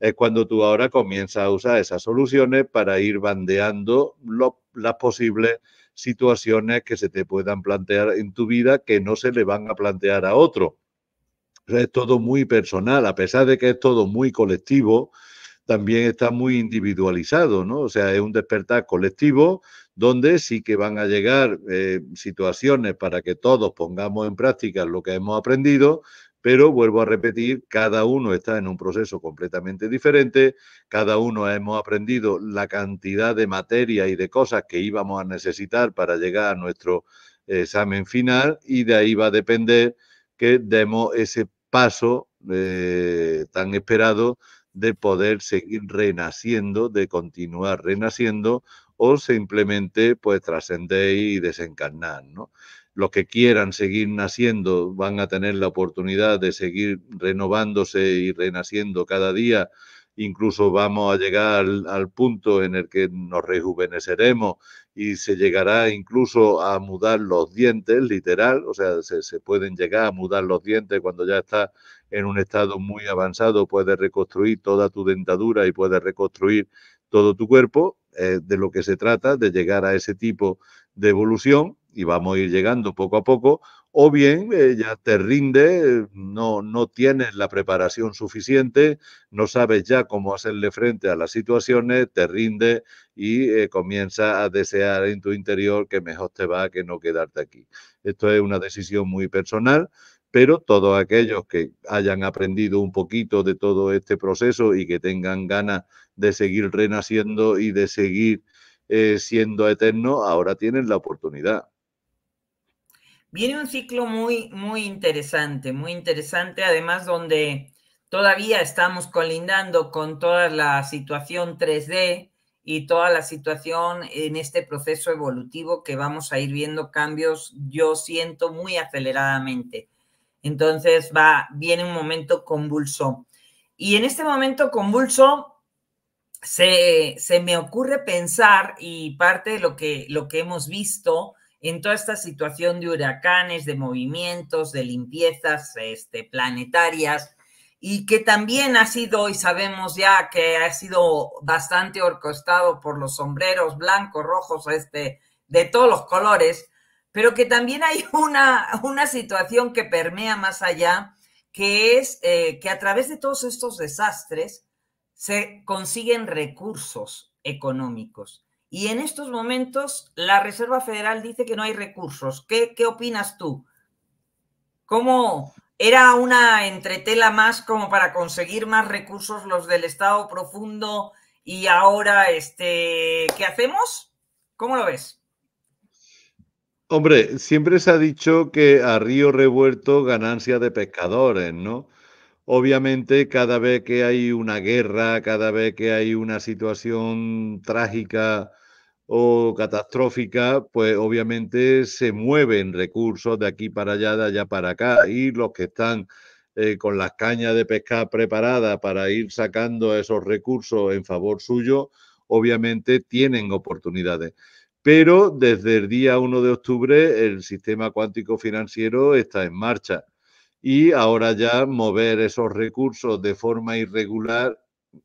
[SPEAKER 2] es cuando tú ahora comienzas a usar esas soluciones para ir bandeando lo, las posibles situaciones que se te puedan plantear en tu vida que no se le van a plantear a otro. es todo muy personal, a pesar de que es todo muy colectivo, también está muy individualizado, ¿no? O sea, es un despertar colectivo donde sí que van a llegar eh, situaciones para que todos pongamos en práctica lo que hemos aprendido, pero vuelvo a repetir, cada uno está en un proceso completamente diferente, cada uno hemos aprendido la cantidad de materia y de cosas que íbamos a necesitar para llegar a nuestro examen final y de ahí va a depender que demos ese paso eh, tan esperado de poder seguir renaciendo, de continuar renaciendo o simplemente pues trascender y desencarnar, ¿no? los que quieran seguir naciendo van a tener la oportunidad de seguir renovándose y renaciendo cada día. Incluso vamos a llegar al, punto en el que nos rejuveneceremos y se llegará incluso a mudar los dientes, literal, o sea, se, pueden llegar a mudar los dientes cuando ya estás en un estado muy avanzado, Puede reconstruir toda tu dentadura y puede reconstruir todo tu cuerpo, eh, de lo que se trata, de llegar a ese tipo de evolución y vamos a ir llegando poco a poco, o bien ella eh, ya te rinde, no, no tienes la preparación suficiente, no sabes ya cómo hacerle frente a las situaciones, te rinde y eh, comienza a desear en tu interior que mejor te va que no quedarte aquí. Esto es una decisión muy personal pero todos aquellos que hayan aprendido un poquito de todo este proceso y que tengan ganas de seguir renaciendo y de seguir eh, siendo eterno, ahora tienen la oportunidad.
[SPEAKER 1] Viene un ciclo muy, muy interesante, muy interesante, además donde todavía estamos colindando con toda la situación 3D y toda la situación en este proceso evolutivo que vamos a ir viendo cambios, yo siento, muy aceleradamente. Entonces va, viene un momento convulso. Y en este momento convulso se, se me ocurre pensar, y parte de lo que, lo que hemos visto, en toda esta situación de huracanes, de movimientos, de limpiezas este, planetarias, y que también ha sido, y sabemos ya que ha sido bastante orquestado por los sombreros blancos, rojos, este, de todos los colores, pero que también hay una, situación que permea más allá, que es eh, que a través de todos estos desastres se consiguen recursos económicos. Y en estos momentos la Reserva Federal dice que no hay recursos. ¿Qué, opinas tú? ¿Cómo era una entretela más como para conseguir más recursos los del Estado profundo y ahora este ¿qué hacemos? ¿Cómo lo ves?
[SPEAKER 2] Hombre, siempre se ha dicho que a río revuelto ganancia de pescadores, ¿no? Obviamente, cada vez que hay una guerra, cada vez que hay una situación trágica o catastrófica, pues obviamente se mueven recursos de aquí para allá, de allá para acá, y los que están eh, con las cañas de pescar preparadas para ir sacando esos recursos en favor suyo, obviamente tienen oportunidades. Pero desde el día 1 de octubre el sistema cuántico financiero está en marcha y ahora ya mover esos recursos de forma irregular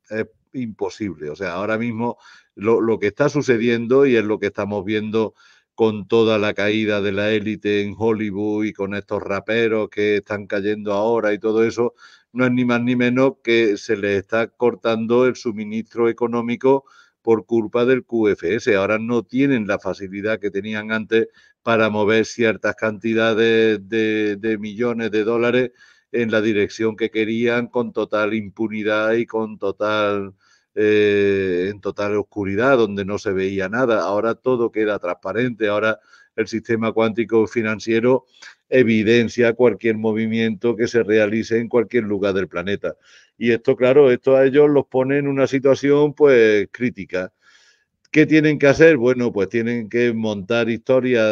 [SPEAKER 2] es imposible. O sea, ahora mismo lo, que está sucediendo y es lo que estamos viendo con toda la caída de la élite en Hollywood y con estos raperos que están cayendo ahora y todo eso, no es ni más ni menos que se les está cortando el suministro económico por culpa del QFS. Ahora no tienen la facilidad que tenían antes para mover ciertas cantidades de, de millones de dólares en la dirección que querían con total impunidad y con total eh, en total oscuridad, donde no se veía nada. Ahora todo queda transparente, ahora el sistema cuántico financiero evidencia cualquier movimiento que se realice en cualquier lugar del planeta. Y esto, claro, esto a ellos los pone en una situación pues crítica. ¿Qué tienen que hacer? Bueno, pues tienen que montar historias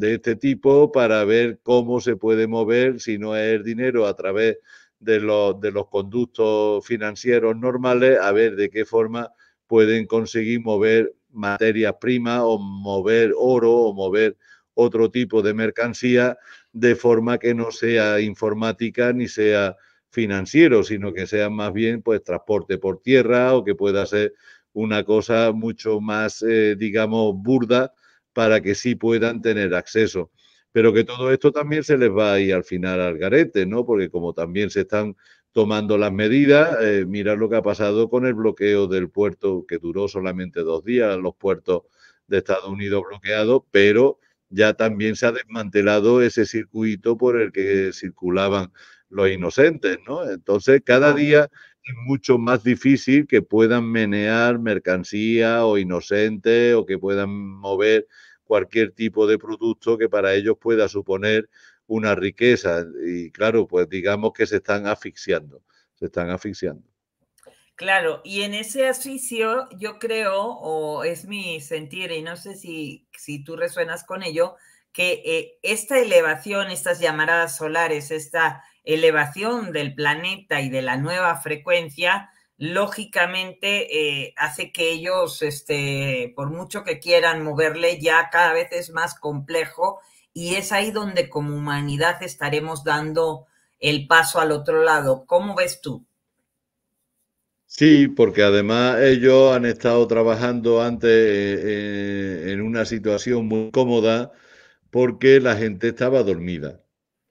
[SPEAKER 2] de este tipo para ver cómo se puede mover, si no es dinero, a través de los, de los conductos financieros normales, a ver de qué forma pueden conseguir mover materias primas o mover oro o mover otro tipo de mercancía de forma que no sea informática ni sea financiero, sino que sea más bien pues transporte por tierra o que pueda ser una cosa mucho más, eh, digamos, burda para que sí puedan tener acceso. Pero que todo esto también se les va a ir al final al garete, ¿no? Porque como también se están tomando las medidas, eh, lo que ha pasado con el bloqueo del puerto, que duró solamente dos días, los puertos de Estados Unidos bloqueados, pero ya también se ha desmantelado ese circuito por el que circulaban los inocentes, ¿no? Entonces, cada día mucho más difícil que puedan menear mercancía o inocente o que puedan mover cualquier tipo de producto que para ellos pueda suponer una riqueza. Y claro, pues digamos que se están asfixiando, se están asfixiando.
[SPEAKER 1] Claro, y en ese asfixio yo creo, o es mi sentir, y no sé si, si tú resuenas con ello, que eh, esta elevación, estas llamaradas solares, esta elevación del planeta y de la nueva frecuencia, lógicamente eh, hace que ellos, este, por mucho que quieran moverle, ya cada vez es más complejo y es ahí donde como humanidad estaremos dando el paso al otro lado. ¿Cómo ves tú?
[SPEAKER 2] Sí, porque además ellos han estado trabajando antes eh, eh, en una situación muy cómoda porque la gente estaba dormida.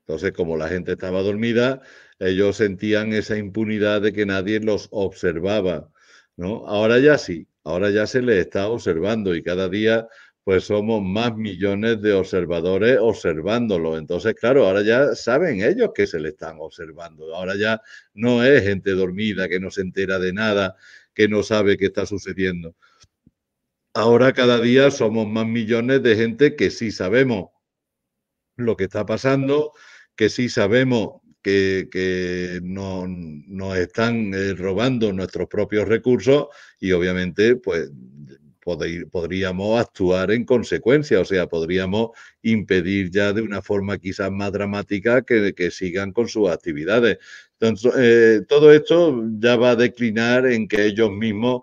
[SPEAKER 2] Entonces, como la gente estaba dormida, ellos sentían esa impunidad de que nadie los observaba, ¿no? Ahora ya sí, ahora ya se les está observando y cada día pues somos más millones de observadores observándolo. Entonces, claro, ahora ya saben ellos que se le están observando. Ahora ya no es gente dormida que no se entera de nada, que no sabe qué está sucediendo. Ahora cada día somos más millones de gente que sí sabemos lo que está pasando que sí sabemos que, nos están eh, robando nuestros propios recursos y obviamente pues podríamos actuar en consecuencia, o sea, podríamos impedir ya de una forma quizás más dramática que, que sigan con sus actividades. Entonces, eh, todo esto ya va a declinar en que ellos mismos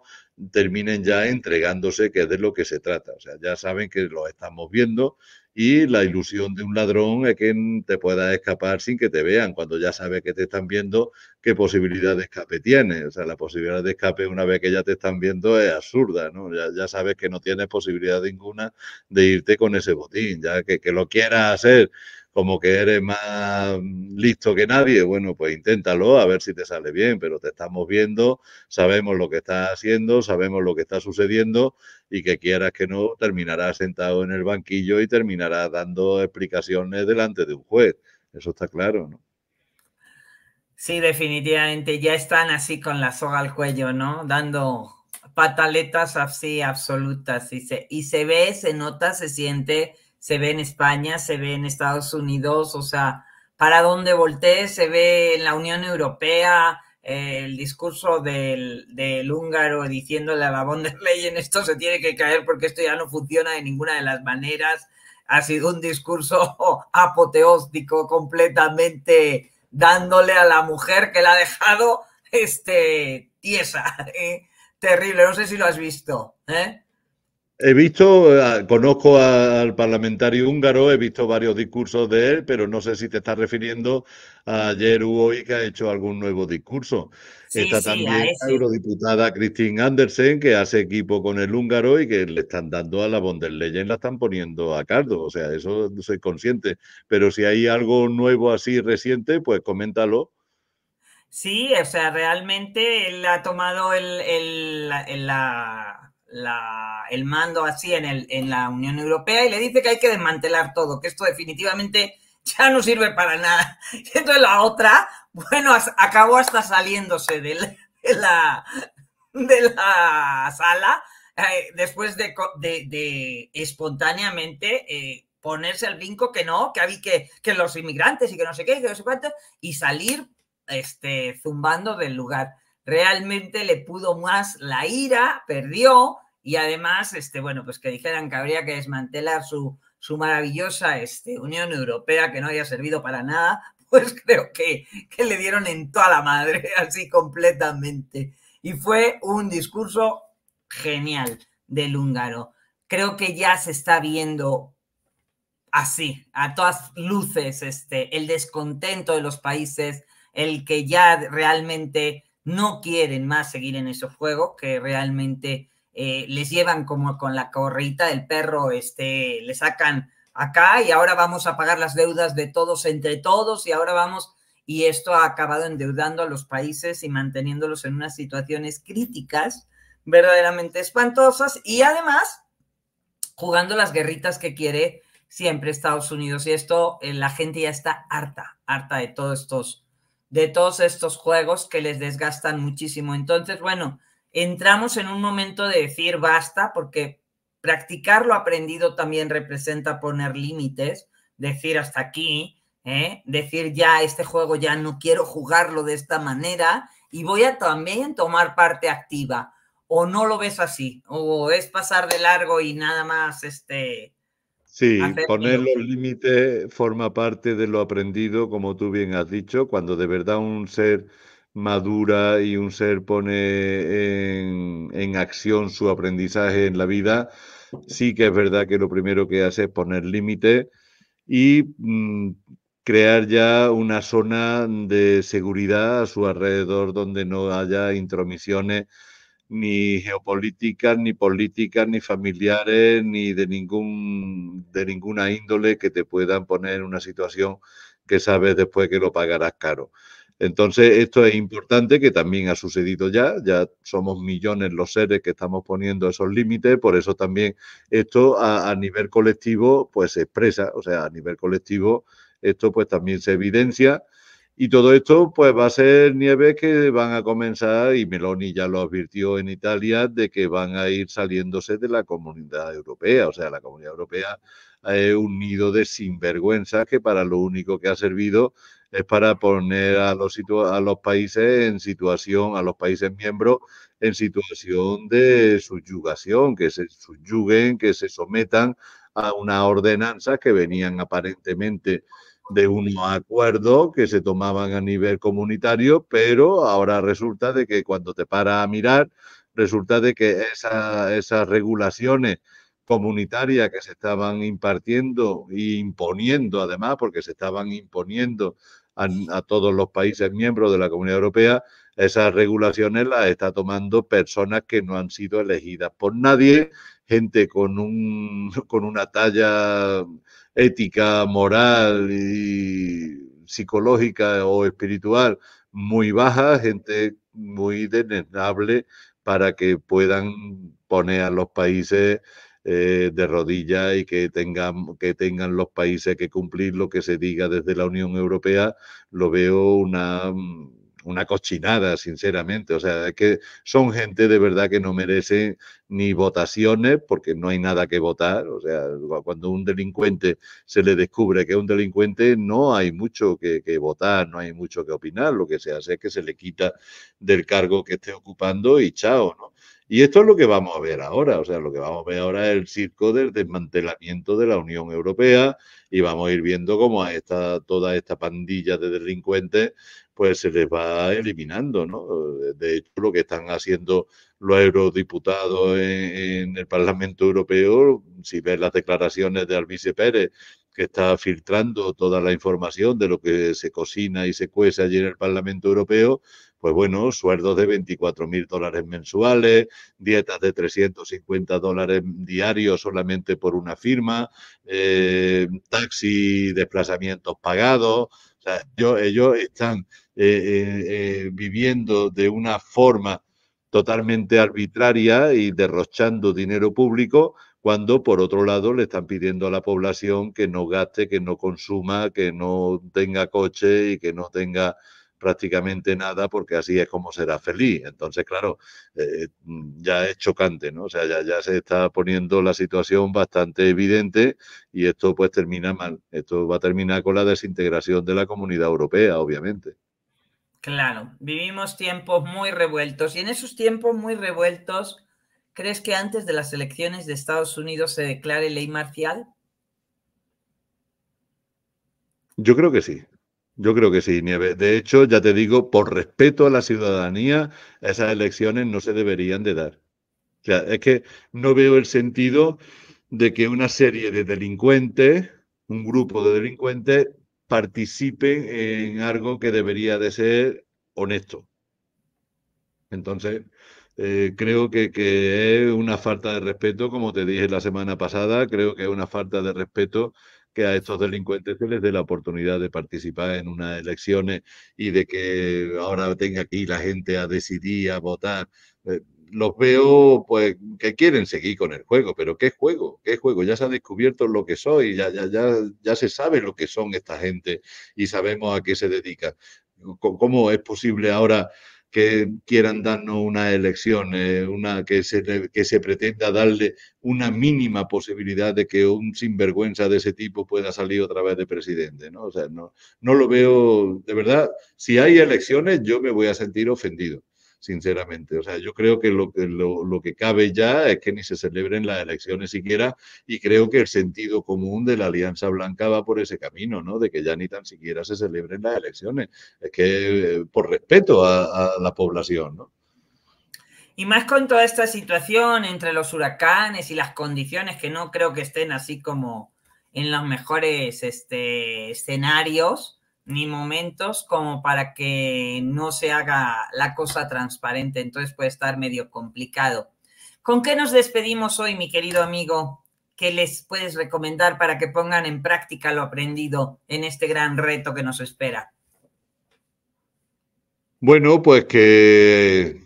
[SPEAKER 2] terminen ya entregándose, que es de lo que se trata. O sea, ya saben que lo estamos viendo, y la ilusión de un ladrón es que te pueda escapar sin que te vean, cuando ya sabes que te están viendo, qué posibilidad de escape tienes. O sea, la posibilidad de escape una vez que ya te están viendo es absurda, ¿no? Ya, sabes que no tienes posibilidad ninguna de irte con ese botín, ya que, que lo quieras hacer como que eres más listo que nadie, bueno, pues inténtalo a ver si te sale bien, pero te estamos viendo, sabemos lo que estás haciendo, sabemos lo que está sucediendo y que quieras que no, terminarás sentado en el banquillo y terminarás dando explicaciones delante de un juez. Eso está claro, ¿no?
[SPEAKER 1] Sí, definitivamente, ya están así con la soga al cuello, ¿no? Dando pataletas así absolutas y se, y se ve, se nota, se siente se ve en España, se ve en Estados Unidos, o sea, para donde voltee se ve en la Unión Europea, eh, el discurso del, húngaro diciéndole a la von der esto se tiene que caer porque esto ya no funciona de ninguna de las maneras. Ha sido un discurso apoteóstico completamente dándole a la mujer que la ha dejado este, tiesa. ¿eh? Terrible, no sé si lo has visto. ¿eh?
[SPEAKER 2] He visto, eh, conozco al parlamentario húngaro, he visto varios discursos de él, pero no sé si te estás refiriendo a ayer u hoy que ha hecho algún nuevo discurso. Está también la eurodiputada Christine Andersen, que hace equipo con el húngaro y que le están dando a la bonder y la están poniendo a cardo. O sea, eso soy consciente. Pero si hay algo nuevo así reciente, pues coméntalo.
[SPEAKER 1] Sí, o sea, realmente él ha tomado el la la, el mando así en, el, en la Unión Europea y le dice que hay que desmantelar todo, que esto definitivamente ya no sirve para nada. Y entonces la otra, bueno, acabó hasta saliéndose de la, de la, sala eh, después de, espontáneamente eh, ponerse al brinco que no, que había que, los inmigrantes y que no sé qué, y salir este, zumbando del lugar. Realmente le pudo más la ira, perdió, y además, este, bueno, pues que dijeran que habría que desmantelar su, su maravillosa este, Unión Europea que no haya servido para nada, pues creo que, que le dieron en toda la madre, así completamente. Y fue un discurso genial del húngaro. Creo que ya se está viendo así, a todas luces, este, el descontento de los países, el que ya realmente no quieren más seguir en ese juego, que realmente eh, les llevan como con la correita del perro, este, le sacan acá y ahora vamos a pagar las deudas de todos entre todos y ahora vamos, y esto ha acabado endeudando a los países y manteniéndolos en unas situaciones críticas verdaderamente espantosas y además jugando las guerritas que quiere siempre Estados Unidos y esto eh, la gente ya está harta, harta de todos estos de todos estos juegos que les desgastan muchísimo. Entonces, bueno, entramos en un momento de decir basta, porque practicar lo aprendido también representa poner límites, decir hasta aquí, ¿eh? decir ya este juego ya no quiero jugarlo de esta manera y voy a también tomar parte activa. O no lo ves así, o es pasar de largo y nada más este.
[SPEAKER 2] Sí, poner los límites forma parte de lo aprendido, como tú bien has dicho, cuando de verdad un ser madura y un ser pone en, acción su aprendizaje en la vida, sí que es verdad que lo primero que hace es poner límite y mm, crear ya una zona de seguridad a su alrededor donde no haya intromisiones ni geopolíticas, ni políticas, ni familiares, ni de, ningún, de ninguna índole que te puedan poner en una situación que sabes después que lo pagarás caro. Entonces, esto es importante que también ha sucedido ya, ya somos millones los seres que estamos poniendo esos límites, por eso también esto a, nivel colectivo pues se expresa, o sea, a nivel colectivo esto pues también se evidencia. Y todo esto pues va a ser nieve que van a comenzar, y Meloni ya lo advirtió en Italia, de que van a ir saliéndose de la comunidad europea. O sea, la comunidad europea eh, un nido de sinvergüenza que para lo único que ha servido es para poner a los, a los países en situación, a los países miembros en situación de subyugación, que se subyuguen, que se sometan a una ordenanza que venían aparentemente de un acuerdo que se tomaban a nivel comunitario, pero ahora resulta de que cuando te para a mirar, resulta de que esas regulaciones comunitaria que se estaban impartiendo e imponiendo, además, porque se estaban imponiendo a, todos los países miembros de la Comunidad Europea, esas regulaciones las está tomando personas que no han sido elegidas por nadie, gente con, un, con una talla ética, moral y psicológica o espiritual muy baja, gente muy denegable para que puedan poner a los países eh, de rodillas y que tengan, que tengan los países que cumplir lo que se diga desde la Unión Europea, lo veo una mm, una cochinada, sinceramente. O sea, es que son gente de verdad que no merece ni votaciones porque no hay nada que votar. O sea, cuando un delincuente se le descubre que es un delincuente, no hay mucho que, que votar, no hay mucho que opinar. Lo que se hace es que se le quita del cargo que esté ocupando y chao, ¿no? Y esto es lo que vamos a ver ahora, o sea, lo que vamos a ver ahora es el circo del desmantelamiento de la Unión Europea y vamos a ir viendo cómo a esta, toda esta pandilla de delincuentes pues se les va eliminando, ¿no? De hecho, lo que están haciendo los eurodiputados en, el Parlamento Europeo, si ves las declaraciones de Albice Pérez que está filtrando toda la información de lo que se cocina y se cuece allí en el Parlamento Europeo, pues bueno, sueldos de 24 mil dólares mensuales, dietas de 350 dólares diarios solamente por una firma, eh, taxi, desplazamientos pagados. O ellos, están eh, eh, eh, viviendo de una forma totalmente arbitraria y derrochando dinero público cuando por otro lado le están pidiendo a la población que no gaste, que no consuma, que no tenga coche y que no tenga prácticamente nada porque así es como será feliz. Entonces, claro, eh, mm, ya es chocante, ¿no? O sea, ya, ya, se está poniendo la situación bastante evidente y esto pues termina mal. Esto va a terminar con la desintegración de la comunidad europea, obviamente.
[SPEAKER 1] Claro, vivimos tiempos muy revueltos y en esos tiempos muy revueltos ¿Crees que antes de las elecciones de Estados Unidos se declare ley marcial?
[SPEAKER 2] Yo creo que sí. Yo creo que sí, Nieve. De hecho, ya te digo, por respeto a la ciudadanía, esas elecciones no se deberían de dar. O sea, es que no veo el sentido de que una serie de delincuentes, un grupo de delincuentes, participen en algo que debería de ser honesto. Entonces, eh, creo que, que, es una falta de respeto, como te dije la semana pasada, creo que es una falta de respeto que a estos delincuentes se les dé la oportunidad de participar en unas elecciones y de que ahora tenga aquí la gente a decidir, a votar. Eh, los veo pues que quieren seguir con el juego, pero ¿qué juego? ¿Qué juego? Ya se ha descubierto lo que soy, ya, ya, ya, ya se sabe lo que son esta gente y sabemos a qué se dedica. ¿Cómo es posible ahora que quieran darnos una elección, eh, una, que, se, que se pretenda darle una mínima posibilidad de que un sinvergüenza de ese tipo pueda salir otra vez de presidente. ¿no? O sea, no, no lo veo, de verdad, si hay elecciones yo me voy a sentir ofendido sinceramente. O sea, yo creo que lo, lo, lo que cabe ya es que ni se celebren las elecciones siquiera y creo que el sentido común de la Alianza Blanca va por ese camino, ¿no? De que ya ni tan siquiera se celebren las elecciones. Es que eh, por respeto a, la población, ¿no?
[SPEAKER 1] Y más con toda esta situación entre los huracanes y las condiciones que no creo que estén así como en los mejores este, escenarios, ni momentos como para que no se haga la cosa transparente, entonces puede estar medio complicado. ¿Con qué nos despedimos hoy, mi querido amigo? ¿Qué les puedes recomendar para que pongan en práctica lo aprendido en este gran reto que nos espera?
[SPEAKER 2] Bueno, pues que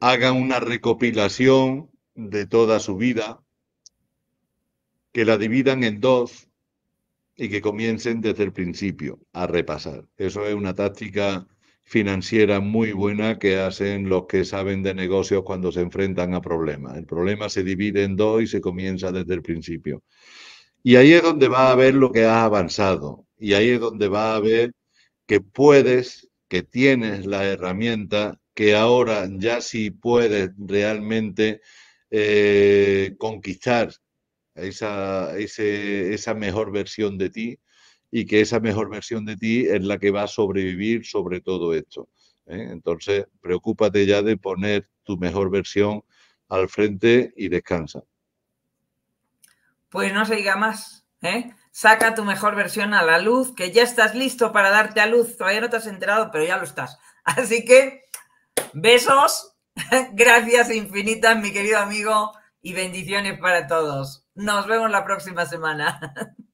[SPEAKER 2] hagan una recopilación de toda su vida, que la dividan en dos, y que comiencen desde el principio a repasar. Eso es una táctica financiera muy buena que hacen los que saben de negocios cuando se enfrentan a problemas. El problema se divide en dos y se comienza desde el principio. Y ahí es donde va a ver lo que ha avanzado. Y ahí es donde va a ver que puedes, que tienes la herramienta, que ahora ya sí puedes realmente eh, conquistar esa, esa mejor versión de ti y que esa mejor versión de ti es la que va a sobrevivir sobre todo esto. ¿eh? Entonces, preocúpate ya de poner tu mejor versión al frente y descansa.
[SPEAKER 1] Pues no se diga más. ¿eh? Saca tu mejor versión a la luz, que ya estás listo para darte a luz. Todavía no te has enterado, pero ya lo estás. Así que, besos. Gracias infinitas, mi querido amigo, y bendiciones para todos. Nos vemos la próxima semana.